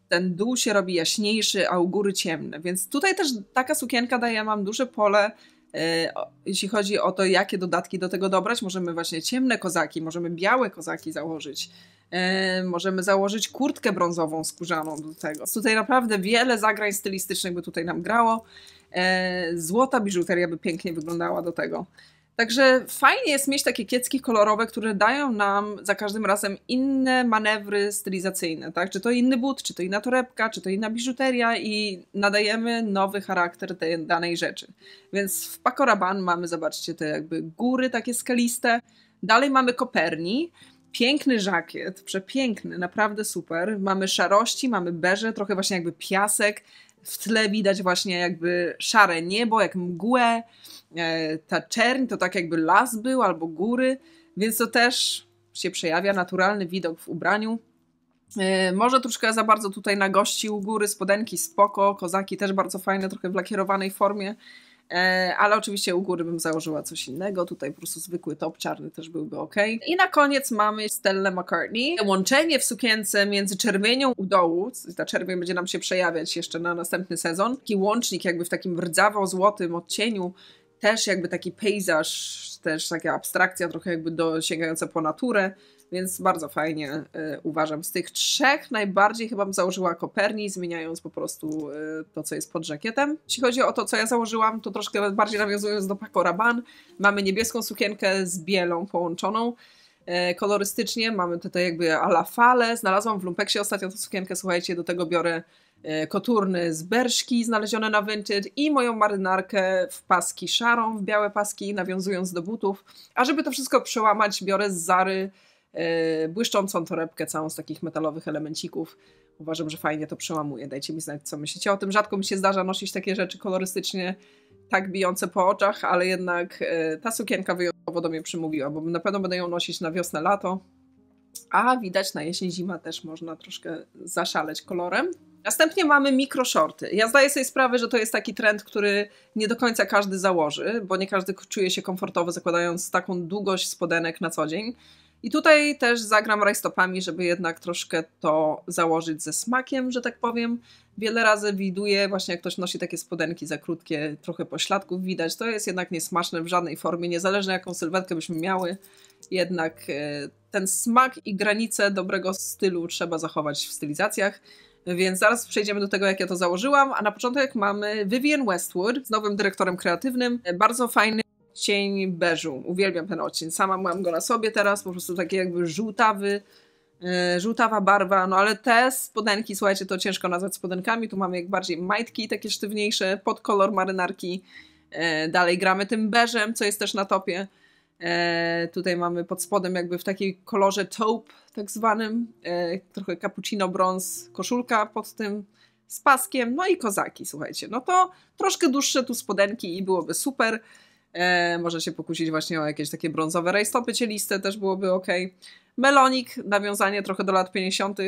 ten dół się robi jaśniejszy, a u góry ciemny. Więc tutaj też taka sukienka daje nam duże pole, jeśli chodzi o to, jakie dodatki do tego dobrać. Możemy właśnie ciemne kozaki, możemy białe kozaki założyć, E, możemy założyć kurtkę brązową skórzaną do tego. Tutaj naprawdę wiele zagrań stylistycznych by tutaj nam grało. E, złota biżuteria by pięknie wyglądała do tego. Także fajnie jest mieć takie kiecki kolorowe, które dają nam za każdym razem inne manewry stylizacyjne, tak? Czy to inny but, czy to inna torebka, czy to inna biżuteria i nadajemy nowy charakter tej danej rzeczy. Więc w Paco Rabanne mamy, zobaczcie, te jakby góry takie skaliste, dalej mamy Koperni, Piękny żakiet, przepiękny, naprawdę super. Mamy szarości, mamy berze, trochę właśnie jakby piasek. W tle widać właśnie jakby szare niebo, jak mgłę. E, ta czerń to tak jakby las był albo góry, więc to też się przejawia naturalny widok w ubraniu. E, może troszkę za bardzo tutaj na gości u góry, spodenki spoko, kozaki też bardzo fajne, trochę w lakierowanej formie. E, ale oczywiście u góry bym założyła coś innego. Tutaj po prostu zwykły top czarny też byłby ok. I na koniec mamy Stella McCartney. Łączenie w sukience między czerwienią u dołu, ta czerwień będzie nam się przejawiać jeszcze na następny sezon. Taki łącznik jakby w takim rdzawo-złotym odcieniu też jakby taki pejzaż, też taka abstrakcja trochę jakby sięgająca po naturę. Więc bardzo fajnie y, uważam. Z tych trzech najbardziej chyba bym założyła Koperni, zmieniając po prostu y, to, co jest pod żakietem. Jeśli chodzi o to, co ja założyłam, to troszkę bardziej nawiązując do Paco Rabanne, mamy niebieską sukienkę z bielą połączoną e, kolorystycznie. Mamy tutaj jakby a la fale. Znalazłam w lumpeksie ostatnio tę sukienkę, słuchajcie, do tego biorę koturny z berszki znalezione na Vinted i moją marynarkę w paski szarą, w białe paski, nawiązując do butów. A żeby to wszystko przełamać, biorę z Zary E, błyszczącą torebkę całą z takich metalowych elemencików. Uważam, że fajnie to przełamuje. Dajcie mi znać, co myślicie o tym. Rzadko mi się zdarza nosić takie rzeczy kolorystycznie tak bijące po oczach, ale jednak e, ta sukienka wyjątkowo do mnie przymówiła, bo na pewno będę ją nosić na wiosnę, lato, a widać na jesień, zima też można troszkę zaszaleć kolorem. Następnie mamy mikroshorty. Ja zdaję sobie sprawę, że to jest taki trend, który nie do końca każdy założy, bo nie każdy czuje się komfortowo zakładając taką długość spodenek na co dzień. I tutaj też zagram rajstopami, żeby jednak troszkę to założyć ze smakiem, że tak powiem. Wiele razy widuję, właśnie jak ktoś nosi takie spodenki za krótkie, trochę pośladków widać. To jest jednak niesmaczne w żadnej formie, niezależnie jaką sylwetkę byśmy miały. Jednak e, ten smak i granice dobrego stylu trzeba zachować w stylizacjach. Więc zaraz przejdziemy do tego, jak ja to założyłam. A na początek mamy Vivian Westwood z nowym dyrektorem kreatywnym. E, bardzo fajny odcień beżu. Uwielbiam ten odcień. Sama mam go na sobie teraz, po prostu taki jakby żółtawy, e, żółtawa barwa, no ale te spodenki, słuchajcie, to ciężko nazwać spodenkami, tu mamy jak bardziej majtki takie sztywniejsze, pod kolor marynarki, e, dalej gramy tym beżem, co jest też na topie, e, tutaj mamy pod spodem jakby w takiej kolorze taupe tak zwanym, trochę cappuccino brąz koszulka pod tym z paskiem, no i kozaki, słuchajcie, no to troszkę dłuższe tu spodenki i byłoby super, E, można się pokusić właśnie o jakieś takie brązowe rajstopy cieliste, też byłoby ok. Melonik, nawiązanie trochę do lat 50.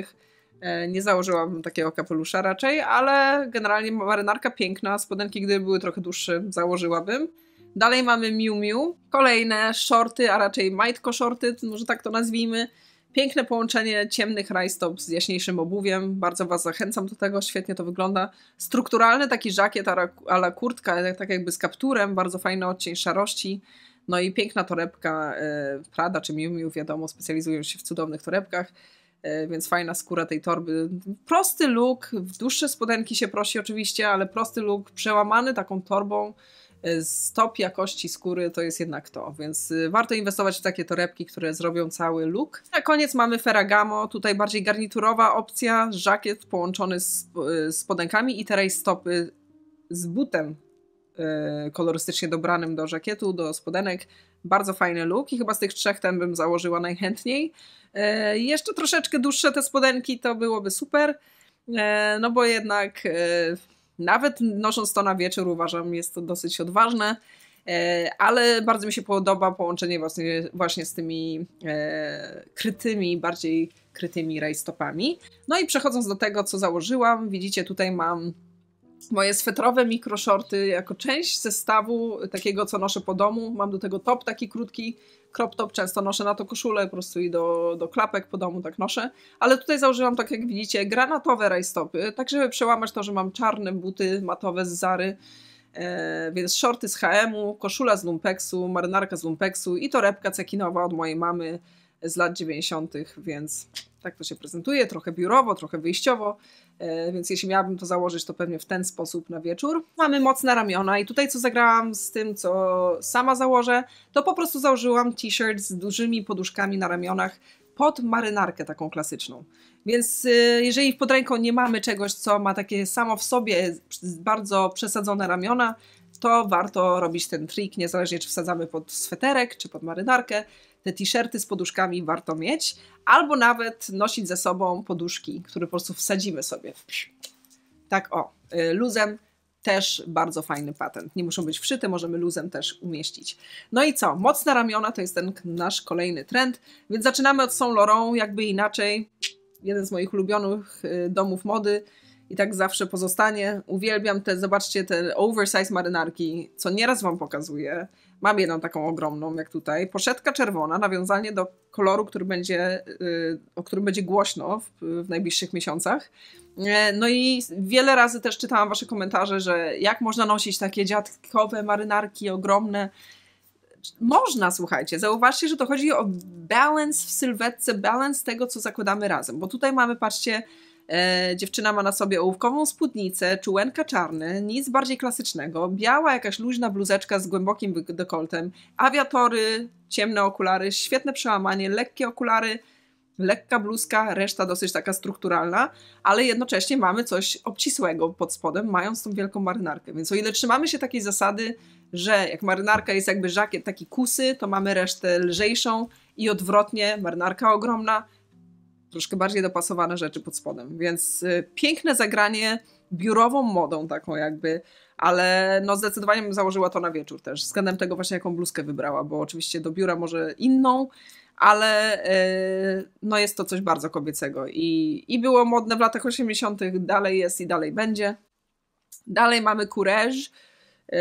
E, nie założyłabym takiego kapelusza raczej, ale generalnie marynarka piękna, spodenki gdyby były trochę dłuższe założyłabym. Dalej mamy Miu Miu, kolejne shorty, a raczej majtko shorty, może no, tak to nazwijmy. Piękne połączenie ciemnych rajstop z jaśniejszym obuwiem. Bardzo Was zachęcam do tego, świetnie to wygląda. Strukturalny taki żakiet ala kurtka, tak jakby z kapturem, bardzo fajny odcień szarości. No i piękna torebka e, Prada czy Miu Miu, wiadomo, specjalizują się w cudownych torebkach, e, więc fajna skóra tej torby. Prosty look, w dłuższe spodenki się prosi oczywiście, ale prosty look przełamany taką torbą stop jakości skóry to jest jednak to, więc y, warto inwestować w takie torebki, które zrobią cały look. Na koniec mamy Ferragamo, tutaj bardziej garniturowa opcja, żakiet połączony z y, spodenkami i teraz stopy z butem y, kolorystycznie dobranym do żakietu, do spodenek. Bardzo fajny look i chyba z tych trzech ten bym założyła najchętniej. E, jeszcze troszeczkę dłuższe te spodenki to byłoby super, e, no bo jednak e, nawet nosząc to na wieczór uważam, jest to dosyć odważne, e, ale bardzo mi się podoba połączenie właśnie, właśnie z tymi e, krytymi, bardziej krytymi rajstopami. No i przechodząc do tego, co założyłam, widzicie tutaj mam moje swetrowe mikroshorty jako część zestawu takiego, co noszę po domu. Mam do tego top taki krótki, crop top, często noszę na to koszulę po prostu i do, do klapek po domu tak noszę. Ale tutaj założyłam, tak jak widzicie, granatowe rajstopy, tak żeby przełamać to, że mam czarne buty matowe z Zary. E, więc shorty z HM-u, koszula z lumpeksu, marynarka z lumpeksu i torebka cekinowa od mojej mamy z lat 90., więc tak to się prezentuje, trochę biurowo, trochę wyjściowo, e, więc jeśli miałabym to założyć, to pewnie w ten sposób na wieczór. Mamy mocne ramiona i tutaj co zagrałam z tym, co sama założę, to po prostu założyłam t-shirt z dużymi poduszkami na ramionach pod marynarkę taką klasyczną. Więc e, jeżeli pod ręką nie mamy czegoś, co ma takie samo w sobie bardzo przesadzone ramiona, to warto robić ten trik, niezależnie czy wsadzamy pod sweterek, czy pod marynarkę, te t-shirty z poduszkami warto mieć, albo nawet nosić ze sobą poduszki, które po prostu wsadzimy sobie. Tak o, y, luzem też bardzo fajny patent. Nie muszą być wszyte, możemy luzem też umieścić. No i co? Mocne ramiona to jest ten nasz kolejny trend, więc zaczynamy od Saint Laurent, jakby inaczej. Jeden z moich ulubionych y, domów mody i tak zawsze pozostanie. Uwielbiam te, zobaczcie, te oversize marynarki, co nieraz Wam pokazuję. Mam jedną taką ogromną, jak tutaj. Poszetka czerwona, nawiązanie do koloru, który będzie, y, o którym będzie głośno w, w najbliższych miesiącach. E, no i wiele razy też czytałam wasze komentarze, że jak można nosić takie dziadkowe marynarki ogromne, można, słuchajcie, zauważcie, że to chodzi o balance w sylwetce, balance tego, co zakładamy razem, bo tutaj mamy, patrzcie, E, dziewczyna ma na sobie ołówkową spódnicę, czułenka czarny, nic bardziej klasycznego, biała jakaś luźna bluzeczka z głębokim dekoltem, awiatory, ciemne okulary, świetne przełamanie, lekkie okulary, lekka bluzka, reszta dosyć taka strukturalna, ale jednocześnie mamy coś obcisłego pod spodem, mając tą wielką marynarkę. Więc o ile trzymamy się takiej zasady, że jak marynarka jest jakby żakiet taki kusy, to mamy resztę lżejszą i odwrotnie, marynarka ogromna troszkę bardziej dopasowane rzeczy pod spodem. Więc y, piękne zagranie biurową modą taką jakby, ale no zdecydowanie bym założyła to na wieczór też, względem tego właśnie jaką bluzkę wybrała, bo oczywiście do biura może inną, ale y, no jest to coś bardzo kobiecego i, i było modne w latach 80., dalej jest i dalej będzie. Dalej mamy Courage, y,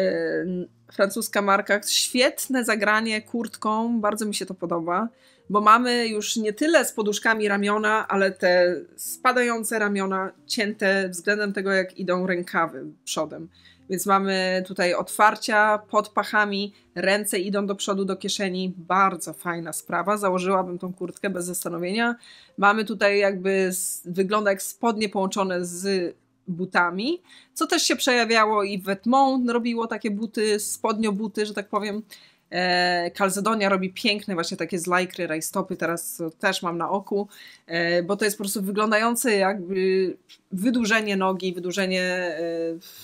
francuska marka, świetne zagranie kurtką, bardzo mi się to podoba bo mamy już nie tyle z poduszkami ramiona, ale te spadające ramiona cięte względem tego, jak idą rękawy przodem. Więc mamy tutaj otwarcia pod pachami, ręce idą do przodu do kieszeni. Bardzo fajna sprawa. Założyłabym tą kurtkę bez zastanowienia. Mamy tutaj jakby wygląda jak spodnie połączone z butami, co też się przejawiało i w Vetmont robiło takie buty, spodnio buty, że tak powiem. E, Calzedonia robi piękne właśnie takie z lajkry, rajstopy, teraz też mam na oku, e, bo to jest po prostu wyglądające jakby wydłużenie nogi, wydłużenie e,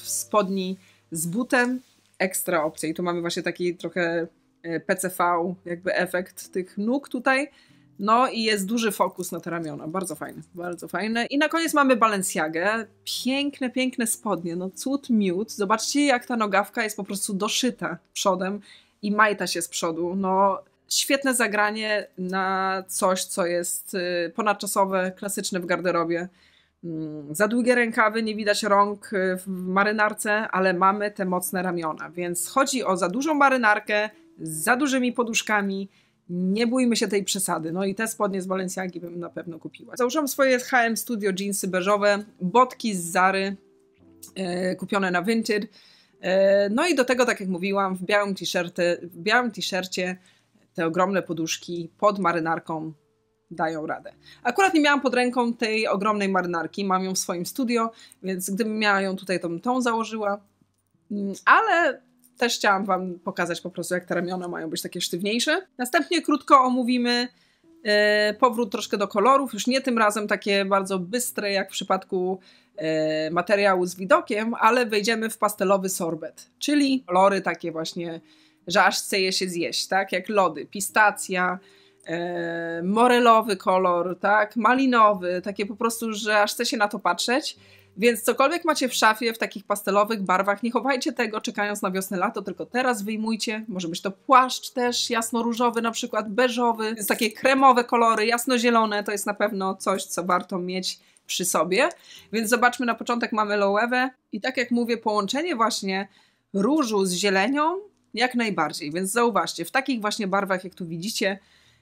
spodni z butem, ekstra opcja. I tu mamy właśnie taki trochę PCV, jakby efekt tych nóg tutaj. No i jest duży fokus na te ramiona. Bardzo fajne, bardzo fajne. I na koniec mamy Balenciagę. Piękne, piękne spodnie. No cud miód. Zobaczcie jak ta nogawka jest po prostu doszyta przodem i Majta się z przodu. No, świetne zagranie na coś, co jest y, ponadczasowe, klasyczne w garderobie. Mm, za długie rękawy, nie widać rąk y, w marynarce, ale mamy te mocne ramiona, więc chodzi o za dużą marynarkę, z za dużymi poduszkami. Nie bójmy się tej przesady. No i te spodnie z Balenciagi bym na pewno kupiła. Założyłam swoje HM Studio jeansy beżowe, botki z Zary, y, kupione na Vintage. E, no i do tego, tak jak mówiłam, w białym t shirtie w białym t-shircie te ogromne poduszki pod marynarką dają radę. Akurat nie miałam pod ręką tej ogromnej marynarki, mam ją w swoim studio, więc gdybym miała ją tutaj, to bym tą założyła. Mm, ale też chciałam Wam pokazać po prostu, jak te ramiona mają być takie sztywniejsze. Następnie krótko omówimy E, powrót troszkę do kolorów, już nie tym razem takie bardzo bystre jak w przypadku e, materiału z widokiem, ale wejdziemy w pastelowy sorbet, czyli kolory takie właśnie, że aż chce je się zjeść, tak? Jak lody, pistacja, e, morelowy kolor, tak? Malinowy, takie po prostu, że aż chce się na to patrzeć. Więc cokolwiek macie w szafie w takich pastelowych barwach, nie chowajcie tego czekając na wiosnę, lato, tylko teraz wyjmujcie. Może być to płaszcz też jasno-różowy na przykład, beżowy, więc takie kremowe kolory, jasno-zielone to jest na pewno coś, co warto mieć przy sobie. Więc zobaczmy, na początek mamy loewę i tak jak mówię, połączenie właśnie różu z zielenią jak najbardziej. Więc zauważcie, w takich właśnie barwach, jak tu widzicie,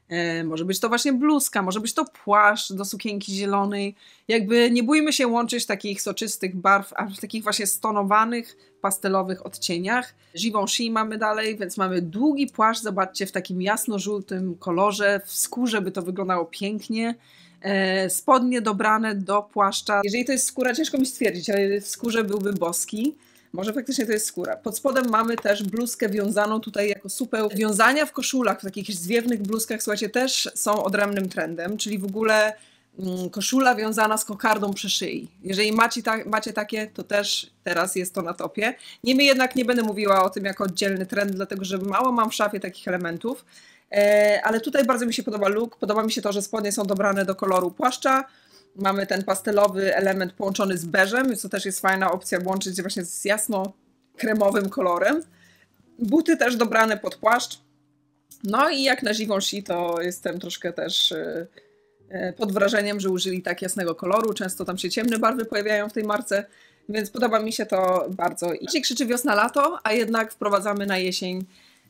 E, może być to właśnie bluzka, może być to płaszcz do sukienki zielonej. Jakby nie bójmy się łączyć takich soczystych barw, a w takich właśnie stonowanych, pastelowych odcieniach. Givenchy mamy dalej, więc mamy długi płaszcz, zobaczcie, w takim jasno-żółtym kolorze, w skórze by to wyglądało pięknie. E, spodnie dobrane do płaszcza. Jeżeli to jest skóra, ciężko mi stwierdzić, ale w skórze byłby boski. Może faktycznie to jest skóra. Pod spodem mamy też bluzkę wiązaną tutaj jako supeł. Wiązania w koszulach, w takich zwiewnych bluzkach, słuchajcie, też są odrębnym trendem, czyli w ogóle mm, koszula wiązana z kokardą przy szyi. Jeżeli macie, ta, macie takie, to też teraz jest to na topie. Niemniej jednak nie będę mówiła o tym jako oddzielny trend, dlatego że mało mam w szafie takich elementów. E, ale tutaj bardzo mi się podoba look, podoba mi się to, że spodnie są dobrane do koloru płaszcza, mamy ten pastelowy element połączony z beżem, co też jest fajna opcja łączyć właśnie z jasno kremowym kolorem. Buty też dobrane pod płaszcz. No i jak na Givenchy to jestem troszkę też e, e, pod wrażeniem, że użyli tak jasnego koloru. Często tam się ciemne barwy pojawiają w tej marce, więc podoba mi się to bardzo. I krzyczy wiosna-lato, a jednak wprowadzamy na jesień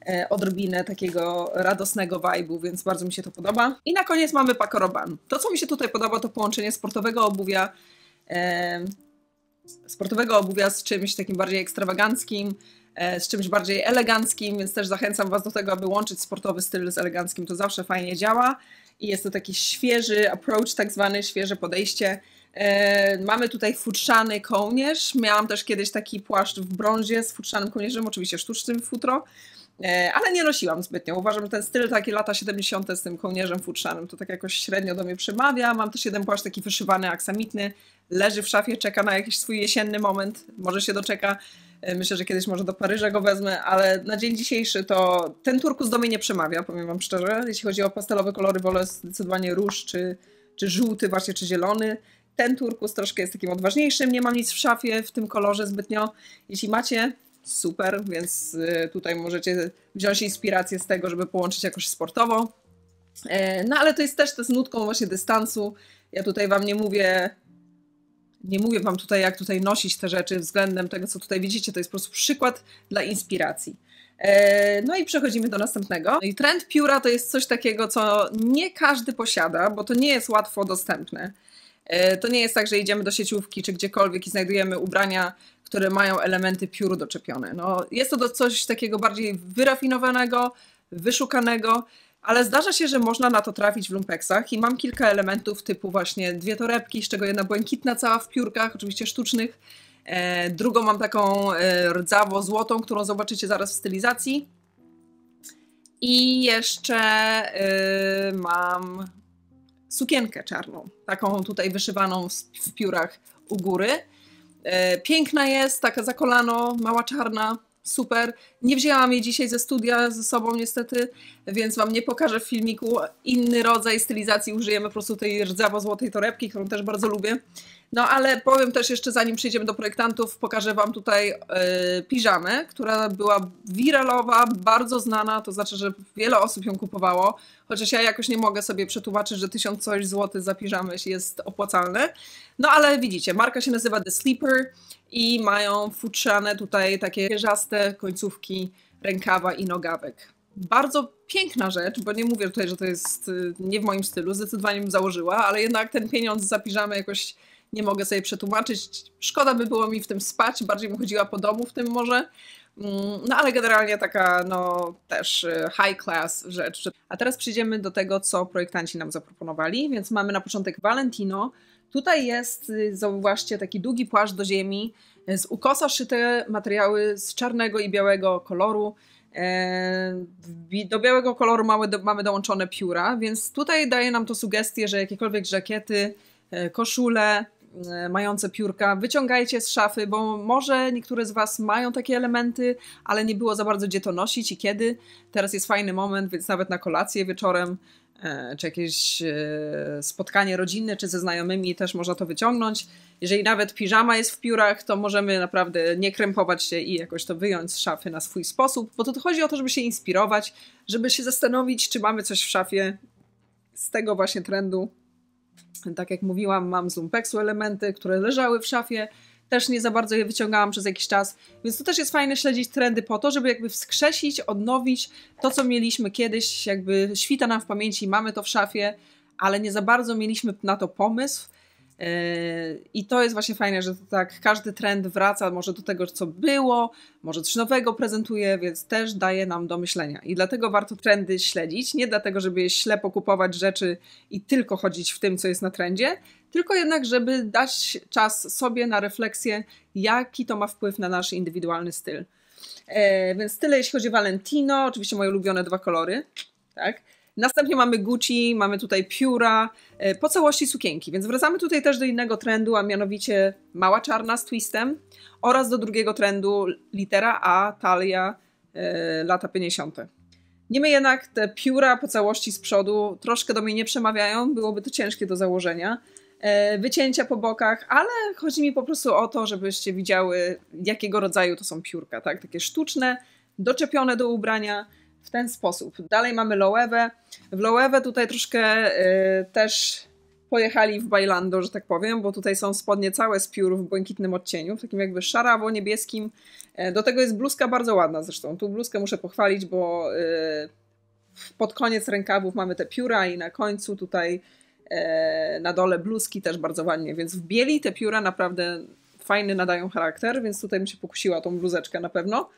E, odrobinę takiego radosnego vibe'u, więc bardzo mi się to podoba. I na koniec mamy Pakoroban. To, co mi się tutaj podoba, to połączenie sportowego obuwia e, sportowego obuwia z czymś takim bardziej ekstrawaganckim, e, z czymś bardziej eleganckim, więc też zachęcam Was do tego, aby łączyć sportowy styl z eleganckim. To zawsze fajnie działa i jest to taki świeży approach, tak zwany świeże podejście. Mamy tutaj futrzany kołnierz. Miałam też kiedyś taki płaszcz w brązie z futrzanym kołnierzem, oczywiście sztucznym futro. E, ale nie nosiłam zbytnio. Uważam, że ten styl taki lata 70. z tym kołnierzem futrzanym to tak jakoś średnio do mnie przemawia. Mam też jeden płaszcz taki wyszywany, aksamitny. Leży w szafie, czeka na jakiś swój jesienny moment. Może się doczeka. E, myślę, że kiedyś może do Paryża go wezmę, ale na dzień dzisiejszy to ten turkus do mnie nie przemawia, powiem wam szczerze. Jeśli chodzi o pastelowe kolory, wolę zdecydowanie róż, czy, czy żółty właśnie, czy zielony. Ten turkus troszkę jest takim odważniejszym. Nie mam nic w szafie w tym kolorze zbytnio. Jeśli macie super, więc y, tutaj możecie wziąć inspirację z tego, żeby połączyć jakoś sportowo. E, no ale to jest też to z nutką właśnie dystansu. Ja tutaj Wam nie mówię, nie mówię Wam tutaj, jak tutaj nosić te rzeczy względem tego, co tutaj widzicie. To jest po prostu przykład dla inspiracji. E, no i przechodzimy do następnego. No I trend pióra to jest coś takiego, co nie każdy posiada, bo to nie jest łatwo dostępne. E, to nie jest tak, że idziemy do sieciówki czy gdziekolwiek i znajdujemy ubrania które mają elementy piór doczepione. No, jest to coś takiego bardziej wyrafinowanego, wyszukanego, ale zdarza się, że można na to trafić w lumpeksach i mam kilka elementów typu właśnie dwie torebki, z czego jedna błękitna cała w piórkach, oczywiście sztucznych, e, drugą mam taką e, rdzawo-złotą, którą zobaczycie zaraz w stylizacji. I jeszcze e, mam sukienkę czarną, taką tutaj wyszywaną w, w piórach u góry. E, piękna jest, taka za kolano, mała czarna super. Nie wzięłam jej dzisiaj ze studia ze sobą niestety, więc Wam nie pokażę w filmiku. Inny rodzaj stylizacji użyjemy po prostu tej rdzawo-złotej torebki, którą też bardzo lubię. No ale powiem też jeszcze zanim przejdziemy do projektantów, pokażę Wam tutaj yy, piżamę, która była wiralowa, bardzo znana, to znaczy, że wiele osób ją kupowało, chociaż ja jakoś nie mogę sobie przetłumaczyć, że tysiąc coś złotych za piżamy jest opłacalne. No ale widzicie, marka się nazywa The Sleeper, i mają futrzane tutaj takie pierzaste końcówki rękawa i nogawek. Bardzo piękna rzecz, bo nie mówię tutaj, że to jest y, nie w moim stylu, zdecydowanie bym założyła, ale jednak ten pieniądz za piżamę jakoś nie mogę sobie przetłumaczyć. Szkoda by było mi w tym spać, bardziej bym chodziła po domu w tym może. Mm, no ale generalnie taka no też y, high class rzecz. A teraz przejdziemy do tego, co projektanci nam zaproponowali, więc mamy na początek Valentino, Tutaj jest, y, zauważcie, taki długi płaszcz do ziemi, z ukosa szyte materiały z czarnego i białego koloru. E, do białego koloru mamy, mamy dołączone pióra, więc tutaj daje nam to sugestię, że jakiekolwiek żakiety, e, koszule e, mające piórka wyciągajcie z szafy, bo może niektóre z Was mają takie elementy, ale nie było za bardzo gdzie to nosić i kiedy. Teraz jest fajny moment, więc nawet na kolację wieczorem E, czy jakieś e, spotkanie rodzinne, czy ze znajomymi, też można to wyciągnąć. Jeżeli nawet piżama jest w piórach, to możemy naprawdę nie krępować się i jakoś to wyjąć z szafy na swój sposób, bo to chodzi o to, żeby się inspirować, żeby się zastanowić, czy mamy coś w szafie z tego właśnie trendu. Tak jak mówiłam, mam z lumpeksu elementy, które leżały w szafie, też nie za bardzo je wyciągałam przez jakiś czas, więc to też jest fajne śledzić trendy po to, żeby jakby wskrzesić, odnowić to, co mieliśmy kiedyś, jakby świta nam w pamięci, mamy to w szafie, ale nie za bardzo mieliśmy na to pomysł. Yy, I to jest właśnie fajne, że tak każdy trend wraca może do tego, co było, może coś nowego prezentuje, więc też daje nam do myślenia. I dlatego warto trendy śledzić. Nie dlatego, żeby ślepo kupować rzeczy i tylko chodzić w tym, co jest na trendzie, tylko jednak, żeby dać czas sobie na refleksję, jaki to ma wpływ na nasz indywidualny styl. E, więc tyle, jeśli chodzi o Valentino, oczywiście moje ulubione dwa kolory, tak? Następnie mamy Gucci, mamy tutaj pióra, e, po całości sukienki, więc wracamy tutaj też do innego trendu, a mianowicie mała czarna z twistem oraz do drugiego trendu litera A, talia, e, lata 50. Niemniej jednak te pióra po całości z przodu troszkę do mnie nie przemawiają, byłoby to ciężkie do założenia, E, wycięcia po bokach, ale chodzi mi po prostu o to, żebyście widziały, jakiego rodzaju to są piórka, tak? Takie sztuczne, doczepione do ubrania w ten sposób. Dalej mamy Loewę. W Loewę tutaj troszkę e, też pojechali w Bailando, że tak powiem, bo tutaj są spodnie całe z piór w błękitnym odcieniu, w takim jakby szarawo-niebieskim. E, do tego jest bluzka bardzo ładna zresztą. Tu bluzkę muszę pochwalić, bo pod koniec rękawów mamy te pióra i na końcu tutaj E, na dole bluzki też bardzo ładnie, więc w bieli te pióra naprawdę fajny nadają charakter, więc tutaj bym się pokusiła tą bluzeczkę na pewno.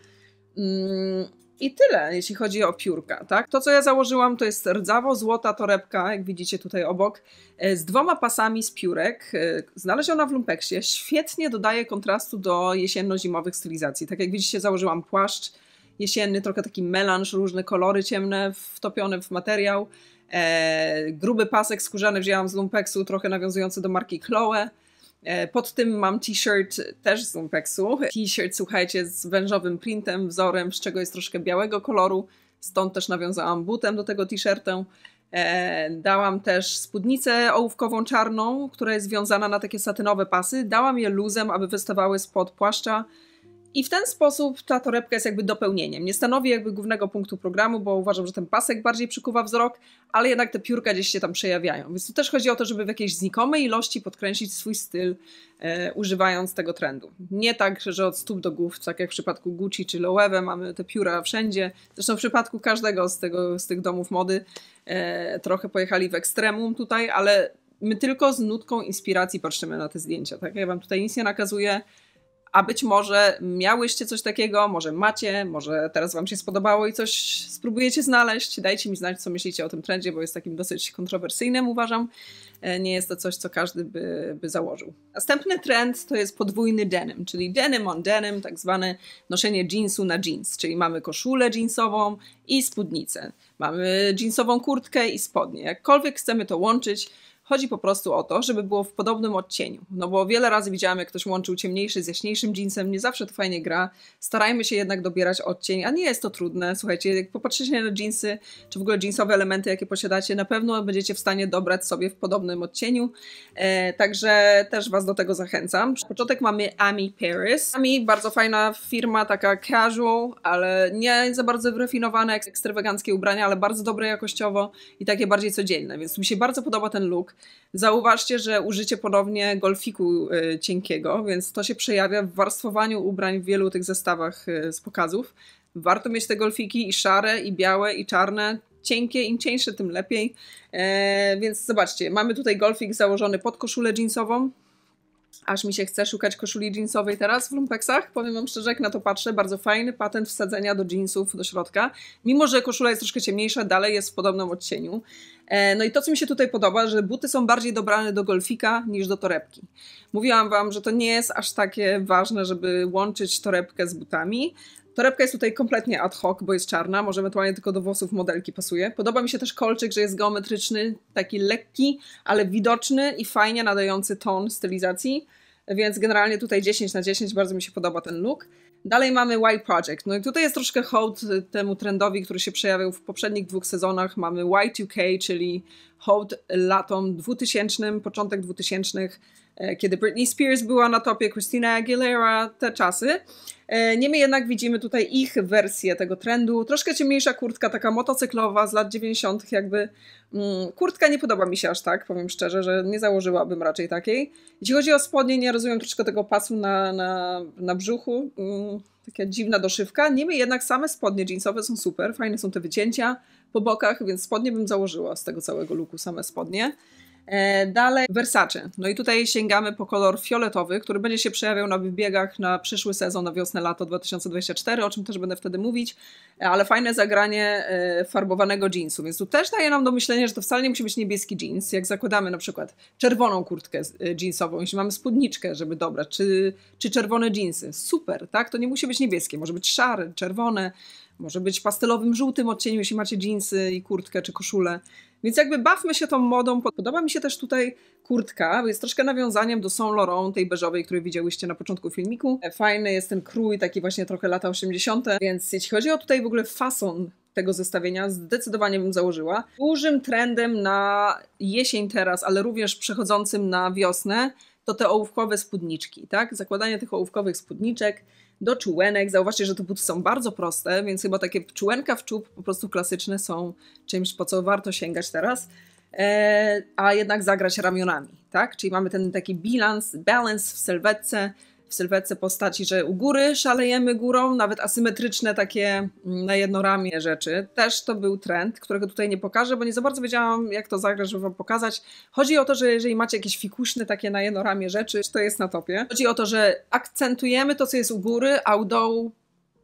Mm, I tyle, jeśli chodzi o piórka, tak? To, co ja założyłam, to jest rdzawo-złota torebka, jak widzicie tutaj obok, e, z dwoma pasami z piórek, e, znaleziona w lumpeksie. Świetnie dodaje kontrastu do jesienno-zimowych stylizacji. Tak jak widzicie, założyłam płaszcz jesienny, trochę taki melanż, różne kolory ciemne wtopione w materiał E, gruby pasek skórzany wzięłam z Lumpeksu, trochę nawiązujący do marki Chloe. E, pod tym mam t-shirt też z Lumpeksu. T-shirt, słuchajcie, z wężowym printem, wzorem, z czego jest troszkę białego koloru. Stąd też nawiązałam butem do tego t shirtu e, dałam też spódnicę ołówkową czarną, która jest związana na takie satynowe pasy. Dałam je luzem, aby wystawały spod płaszcza i w ten sposób ta torebka jest jakby dopełnieniem. Nie stanowi jakby głównego punktu programu, bo uważam, że ten pasek bardziej przykuwa wzrok, ale jednak te piórka gdzieś się tam przejawiają. Więc tu też chodzi o to, żeby w jakiejś znikomej ilości podkręcić swój styl, e, używając tego trendu. Nie tak, że od stóp do głów, tak jak w przypadku Gucci czy Loewe, mamy te pióra wszędzie. Zresztą w przypadku każdego z, tego, z tych domów mody e, trochę pojechali w ekstremum tutaj, ale my tylko z nutką inspiracji patrzymy na te zdjęcia. Tak? Ja wam tutaj nic nie nakazuję, a być może miałyście coś takiego, może macie, może teraz Wam się spodobało i coś spróbujecie znaleźć. Dajcie mi znać, co myślicie o tym trendzie, bo jest takim dosyć kontrowersyjnym, uważam. E, nie jest to coś, co każdy by, by założył. Następny trend to jest podwójny denim, czyli denim on denim, tak zwane noszenie jeansu na jeans, czyli mamy koszulę jeansową i spódnicę. Mamy jeansową kurtkę i spodnie. Jakkolwiek chcemy to łączyć, Chodzi po prostu o to, żeby było w podobnym odcieniu. No bo wiele razy widziałam, jak ktoś łączył ciemniejszy z jaśniejszym jeansem, nie zawsze to fajnie gra. Starajmy się jednak dobierać odcień, a nie jest to trudne. Słuchajcie, jak popatrzycie na jeansy, czy w ogóle jeansowe elementy, jakie posiadacie, na pewno będziecie w stanie dobrać sobie w podobnym odcieniu. E, także też Was do tego zachęcam. Początek mamy Ami Paris. Ami, bardzo fajna firma, taka casual, ale nie za bardzo wyrefinowane, ekstrawaganckie ubrania, ale bardzo dobre jakościowo i takie bardziej codzienne, więc mi się bardzo podoba ten look. Zauważcie, że użycie ponownie golfiku e, cienkiego, więc to się przejawia w warstwowaniu ubrań w wielu tych zestawach e, z pokazów. Warto mieć te golfiki i szare, i białe, i czarne. Cienkie, im cieńsze, tym lepiej. Eee, więc zobaczcie, mamy tutaj golfik założony pod koszulę jeansową, aż mi się chce szukać koszuli jeansowej teraz w lumpeksach. Powiem Wam szczerze, jak na to patrzę, bardzo fajny patent wsadzenia do jeansów do środka. Mimo, że koszula jest troszkę ciemniejsza, dalej jest w podobnym odcieniu. E, no i to, co mi się tutaj podoba, że buty są bardziej dobrane do golfika niż do torebki. Mówiłam wam, że to nie jest aż takie ważne, żeby łączyć torebkę z butami. Torebka jest tutaj kompletnie ad hoc, bo jest czarna, może ewentualnie tylko do włosów modelki pasuje. Podoba mi się też kolczyk, że jest geometryczny, taki lekki, ale widoczny i fajnie nadający ton stylizacji. Więc generalnie tutaj 10 na 10, bardzo mi się podoba ten look. Dalej mamy Y Project. No i tutaj jest troszkę hołd temu trendowi, który się przejawił w poprzednich dwóch sezonach. Mamy Y2K, czyli hołd latom 2000, początek 2000, e, kiedy Britney Spears była na topie, Christina Aguilera, te czasy. E, niemniej jednak widzimy tutaj ich wersję tego trendu. Troszkę ciemniejsza kurtka, taka motocyklowa z lat 90. jakby. Mm, kurtka nie podoba mi się aż tak, powiem szczerze, że nie założyłabym raczej takiej. Jeśli chodzi o spodnie, nie rozumiem troszkę tego pasu na, na, na brzuchu. Mm, taka dziwna doszywka. Niemniej jednak same spodnie jeansowe są super, fajne są te wycięcia po bokach, więc spodnie bym założyła z tego całego luku, same spodnie. E, dalej Versace. No i tutaj sięgamy po kolor fioletowy, który będzie się przejawiał na wybiegach na przyszły sezon, na wiosnę, lato 2024, o czym też będę wtedy mówić, e, ale fajne zagranie e, farbowanego jeansu, więc tu też daje nam do myślenia, że to wcale nie musi być niebieski jeans, jak zakładamy na przykład czerwoną kurtkę jeansową, jeśli mamy spódniczkę, żeby dobrać, czy, czy czerwone jeansy, super, tak? To nie musi być niebieskie, może być szare, czerwone, może być pastelowym, żółtym odcieniu, jeśli macie dżinsy i kurtkę czy koszulę. Więc jakby bawmy się tą modą. Podoba mi się też tutaj kurtka, bo jest troszkę nawiązaniem do Saint Laurent, tej beżowej, której widziałyście na początku filmiku. E, fajny jest ten krój, taki właśnie trochę lata 80. Więc jeśli chodzi o tutaj w ogóle fason tego zestawienia, zdecydowanie bym założyła. Dużym trendem na jesień teraz, ale również przechodzącym na wiosnę, to te ołówkowe spódniczki, tak? Zakładanie tych ołówkowych spódniczek do czółenek. Zauważcie, że te buty są bardzo proste, więc chyba takie czółenka w czub po prostu klasyczne są czymś, po co warto sięgać teraz, e, a jednak zagrać ramionami, tak? Czyli mamy ten taki bilans, balance w sylwetce, sylwetce postaci, że u góry szalejemy górą, nawet asymetryczne takie mm, na jednoramię rzeczy. Też to był trend, którego tutaj nie pokażę, bo nie za bardzo wiedziałam, jak to zagrać, żeby wam pokazać. Chodzi o to, że jeżeli macie jakieś fikuśne takie na jednoramię rzeczy, to jest na topie. Chodzi o to, że akcentujemy to, co jest u góry, a u dołu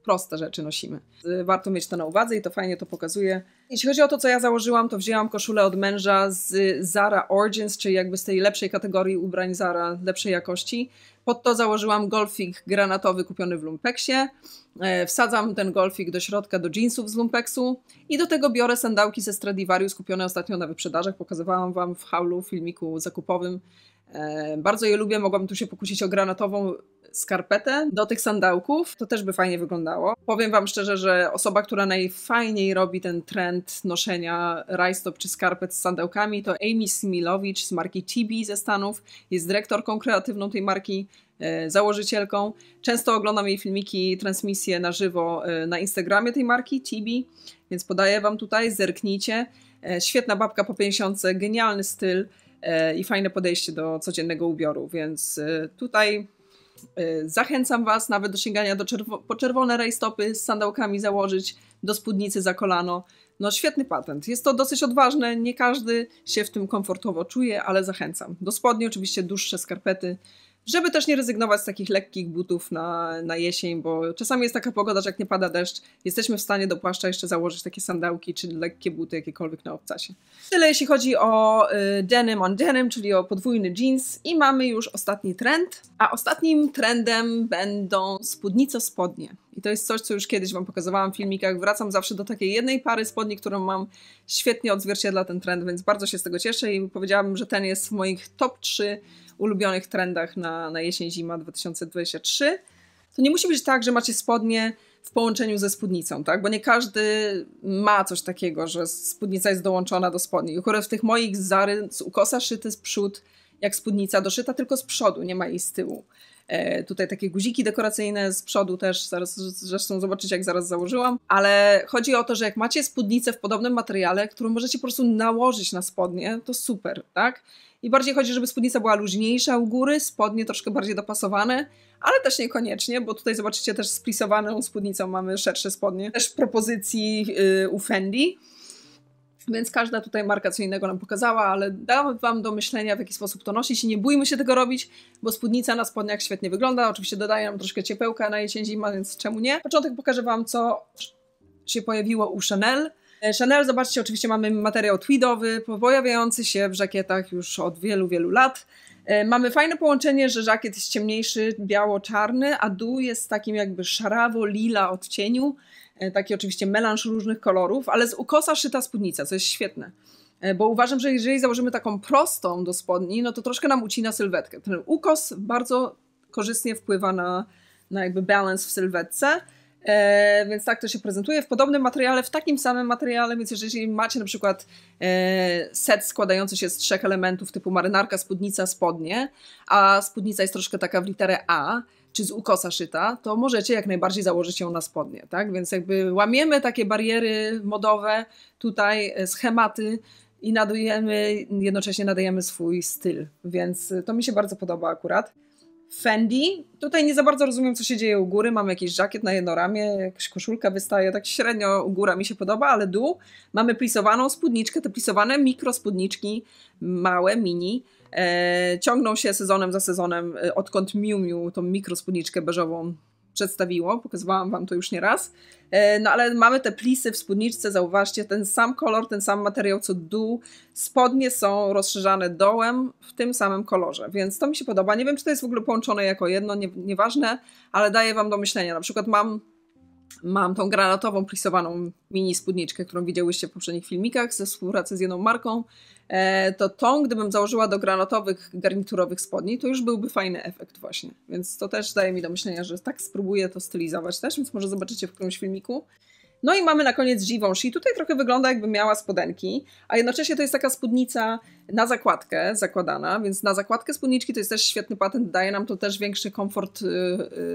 proste rzeczy nosimy. Warto mieć to na uwadze i to fajnie to pokazuje. Jeśli chodzi o to, co ja założyłam, to wzięłam koszulę od męża z Zara Origins, czyli jakby z tej lepszej kategorii ubrań Zara, lepszej jakości. Pod to założyłam golfik granatowy kupiony w lumpeksie. E, wsadzam ten golfik do środka do jeansów z lumpeksu i do tego biorę sandałki ze Stradivarius kupione ostatnio na wyprzedażach. Pokazywałam Wam w haulu filmiku zakupowym E, bardzo je lubię, mogłabym tu się pokusić o granatową skarpetę do tych sandałków, to też by fajnie wyglądało. Powiem Wam szczerze, że osoba, która najfajniej robi ten trend noszenia rajstop czy skarpet z sandałkami to Amy Smilowicz z marki TB ze Stanów. Jest dyrektorką kreatywną tej marki, e, założycielką. Często oglądam jej filmiki, transmisje na żywo e, na Instagramie tej marki TB, więc podaję Wam tutaj, zerknijcie. Świetna babka po 50, genialny styl E, i fajne podejście do codziennego ubioru, więc e, tutaj e, zachęcam Was nawet do sięgania do czerwo- po czerwone rajstopy z sandałkami założyć, do spódnicy za kolano. No świetny patent. Jest to dosyć odważne, nie każdy się w tym komfortowo czuje, ale zachęcam. Do spodni oczywiście dłuższe skarpety, żeby też nie rezygnować z takich lekkich butów na, na jesień, bo czasami jest taka pogoda, że jak nie pada deszcz, jesteśmy w stanie do płaszcza jeszcze założyć takie sandałki czy lekkie buty jakiekolwiek na obcasie. Tyle jeśli chodzi o y, denim on denim, czyli o podwójny jeans i mamy już ostatni trend, a ostatnim trendem będą spódnico-spodnie. I to jest coś, co już kiedyś Wam pokazywałam w filmikach. Wracam zawsze do takiej jednej pary spodni, którą mam świetnie odzwierciedla ten trend, więc bardzo się z tego cieszę i powiedziałabym, że ten jest w moich top 3 ulubionych trendach na, na jesień-zima 2023, to nie musi być tak, że macie spodnie w połączeniu ze spódnicą, tak? Bo nie każdy ma coś takiego, że spódnica jest dołączona do spodni. Akurat w tych moich zary z ukosa szyty z przód, jak spódnica doszyta, tylko z przodu, nie ma jej z tyłu. E, tutaj takie guziki dekoracyjne z przodu też, zaraz zresztą zobaczycie jak zaraz założyłam, ale chodzi o to, że jak macie spódnicę w podobnym materiale, którą możecie po prostu nałożyć na spodnie, to super, tak? I bardziej chodzi, żeby spódnica była luźniejsza u góry, spodnie troszkę bardziej dopasowane, ale też niekoniecznie, bo tutaj zobaczycie też splisowaną spódnicą mamy szersze spodnie. Też propozycji yy, u Fendi. Więc każda tutaj marka co innego nam pokazała, ale dam Wam do myślenia, w jaki sposób to nosić i nie bójmy się tego robić, bo spódnica na spodniach świetnie wygląda. Oczywiście dodaję nam troszkę ciepełka na jesień zima, więc czemu nie? Na początek pokażę Wam, co się pojawiło u Chanel. E, Chanel, zobaczcie, oczywiście mamy materiał tweedowy, pojawiający się w żakietach już od wielu, wielu lat. E, mamy fajne połączenie, że żakiet jest ciemniejszy, biało-czarny, a dół jest takim jakby szarawo-lila odcieniu. E, taki oczywiście melanż różnych kolorów, ale z ukosa szyta spódnica, co jest świetne. E, bo uważam, że jeżeli założymy taką prostą do spodni, no to troszkę nam ucina sylwetkę. Ten ukos bardzo korzystnie wpływa na, na jakby balance w sylwetce. E, więc tak to się prezentuje w podobnym materiale, w takim samym materiale, więc jeżeli macie na przykład e, set składający się z trzech elementów typu marynarka, spódnica, spodnie, a spódnica jest troszkę taka w literę A, czy z ukosa szyta, to możecie jak najbardziej założyć ją na spodnie, tak? Więc jakby łamiemy takie bariery modowe, tutaj e, schematy i nadajemy jednocześnie nadajemy swój styl, więc e, to mi się bardzo podoba akurat. Fendi. Tutaj nie za bardzo rozumiem, co się dzieje u góry. Mamy jakiś żakiet na jedno ramię, jakaś koszulka wystaje, tak średnio góra mi się podoba, ale dół. Mamy plisowaną spódniczkę, te plisowane mikrospódniczki, małe, mini, e, ciągną się sezonem za sezonem, e, odkąd Miu Miu tą mikrospódniczkę beżową przedstawiło, pokazywałam wam to już nieraz. E, no ale mamy te plisy w spódniczce, zauważcie, ten sam kolor, ten sam materiał co dół. Spodnie są rozszerzane dołem w tym samym kolorze, więc to mi się podoba. Nie wiem, czy to jest w ogóle połączone jako jedno, nie, nieważne, ale daje wam do myślenia. Na przykład mam Mam tą granatową, plisowaną mini spódniczkę, którą widziałyście w poprzednich filmikach ze współpracy z jedną marką. E, to tą, gdybym założyła do granatowych, garniturowych spodni, to już byłby fajny efekt właśnie. Więc to też daje mi do myślenia, że tak spróbuję to stylizować też, więc może zobaczycie w którymś filmiku. No i mamy na koniec Givenchy. Tutaj trochę wygląda jakby miała spodenki, a jednocześnie to jest taka spódnica na zakładkę zakładana, więc na zakładkę spódniczki to jest też świetny patent, daje nam to też większy komfort y,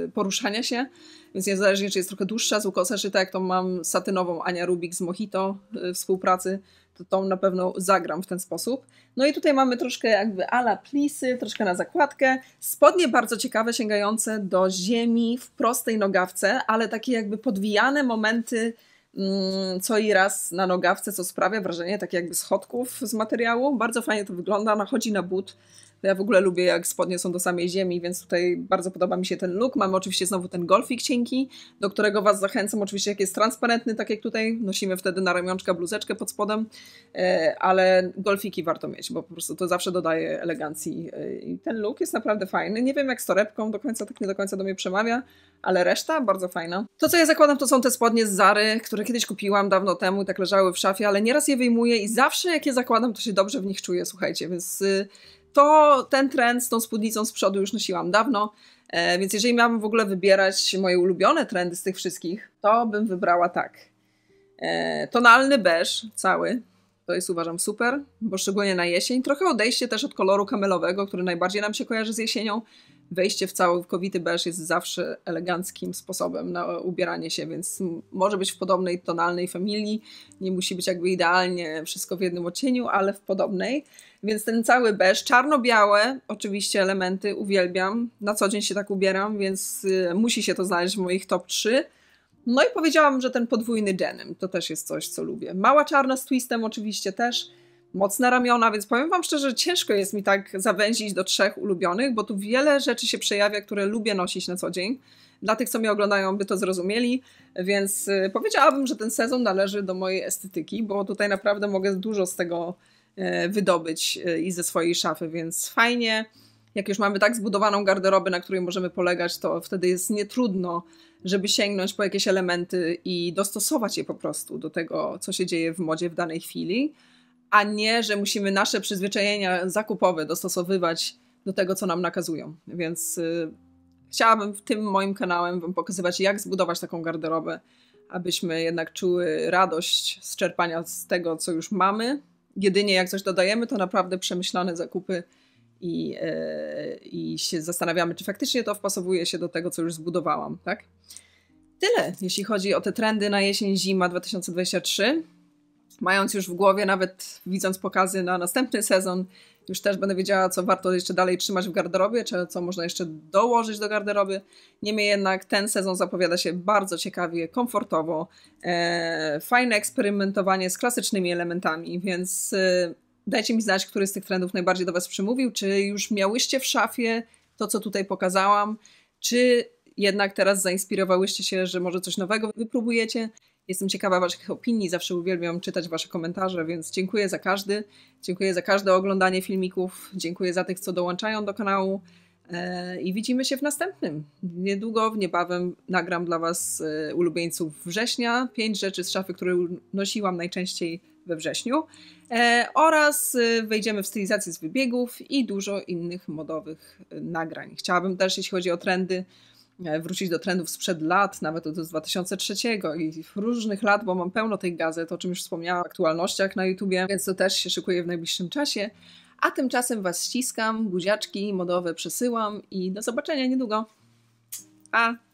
y, poruszania się, więc niezależnie czy jest trochę dłuższa z ukosa czy tak jak to mam satynową Ania Rubik z Mojito y, współpracy, to tą na pewno zagram w ten sposób. No i tutaj mamy troszkę jakby ala plisy, troszkę na zakładkę. Spodnie bardzo ciekawe, sięgające do ziemi w prostej nogawce, ale takie jakby podwijane momenty mm, co i raz na nogawce, co sprawia wrażenie tak jakby schodków z materiału. Bardzo fajnie to wygląda, nachodzi na but. Ja w ogóle lubię, jak spodnie są do samej ziemi, więc tutaj bardzo podoba mi się ten look. Mamy oczywiście znowu ten golfik cienki, do którego Was zachęcam. Oczywiście jak jest transparentny, tak jak tutaj, nosimy wtedy na ramionczka bluzeczkę pod spodem, e, ale golfiki warto mieć, bo po prostu to zawsze dodaje elegancji. E, I ten look jest naprawdę fajny. Nie wiem jak z torebką do końca, tak nie do końca do mnie przemawia, ale reszta bardzo fajna. To, co ja zakładam, to są te spodnie z Zary, które kiedyś kupiłam dawno temu, tak leżały w szafie, ale nieraz je wyjmuję i zawsze jak je zakładam, to się dobrze w nich czuję, słuchajcie, więc y, to ten trend z tą spódnicą z przodu już nosiłam dawno, e, więc jeżeli miałabym w ogóle wybierać moje ulubione trendy z tych wszystkich, to bym wybrała tak. E, tonalny beż cały, to jest uważam super, bo szczególnie na jesień. Trochę odejście też od koloru kamelowego, który najbardziej nam się kojarzy z jesienią, wejście w całkowity beż jest zawsze eleganckim sposobem na ubieranie się, więc może być w podobnej tonalnej familii, nie musi być jakby idealnie wszystko w jednym odcieniu, ale w podobnej. Więc ten cały beż, czarno-białe oczywiście elementy uwielbiam, na co dzień się tak ubieram, więc y, musi się to znaleźć w moich top 3. No i powiedziałam, że ten podwójny denim to też jest coś, co lubię. Mała czarna z twistem oczywiście też, mocne ramiona, więc powiem Wam szczerze, ciężko jest mi tak zawęzić do trzech ulubionych, bo tu wiele rzeczy się przejawia, które lubię nosić na co dzień. Dla tych, co mnie oglądają, by to zrozumieli, więc y, powiedziałabym, że ten sezon należy do mojej estetyki, bo tutaj naprawdę mogę dużo z tego y, wydobyć y, i ze swojej szafy, więc fajnie. Jak już mamy tak zbudowaną garderobę, na której możemy polegać, to wtedy jest nietrudno, żeby sięgnąć po jakieś elementy i dostosować je po prostu do tego, co się dzieje w modzie w danej chwili a nie, że musimy nasze przyzwyczajenia zakupowe dostosowywać do tego, co nam nakazują. Więc y, chciałabym w tym moim kanałem wam pokazywać, jak zbudować taką garderobę, abyśmy jednak czuły radość z czerpania z tego, co już mamy. Jedynie jak coś dodajemy, to naprawdę przemyślane zakupy i, yy, i się zastanawiamy, czy faktycznie to wpasowuje się do tego, co już zbudowałam, tak? Tyle, jeśli chodzi o te trendy na jesień, zima 2023 mając już w głowie, nawet widząc pokazy na następny sezon, już też będę wiedziała, co warto jeszcze dalej trzymać w garderobie, czy co można jeszcze dołożyć do garderoby. Niemniej jednak ten sezon zapowiada się bardzo ciekawie, komfortowo, e, fajne eksperymentowanie z klasycznymi elementami, więc e, dajcie mi znać, który z tych trendów najbardziej do Was przemówił, czy już miałyście w szafie to, co tutaj pokazałam, czy jednak teraz zainspirowałyście się, że może coś nowego wypróbujecie. Jestem ciekawa Waszych opinii, zawsze uwielbiam czytać Wasze komentarze, więc dziękuję za każdy. Dziękuję za każde oglądanie filmików, dziękuję za tych, co dołączają do kanału. E, I widzimy się w następnym. Niedługo, w niebawem nagram dla Was e, ulubieńców września. Pięć rzeczy z szafy, które nosiłam najczęściej we wrześniu. E, oraz wejdziemy w stylizację z wybiegów i dużo innych modowych nagrań. Chciałabym też, jeśli chodzi o trendy, E, wrócić do trendów sprzed lat, nawet od 2003 i różnych lat, bo mam pełno tej gazet, o czym już wspomniałam, w aktualnościach na YouTubie, więc to też się szykuje w najbliższym czasie. A tymczasem Was ściskam, buziaczki modowe przesyłam i do zobaczenia niedługo. Pa!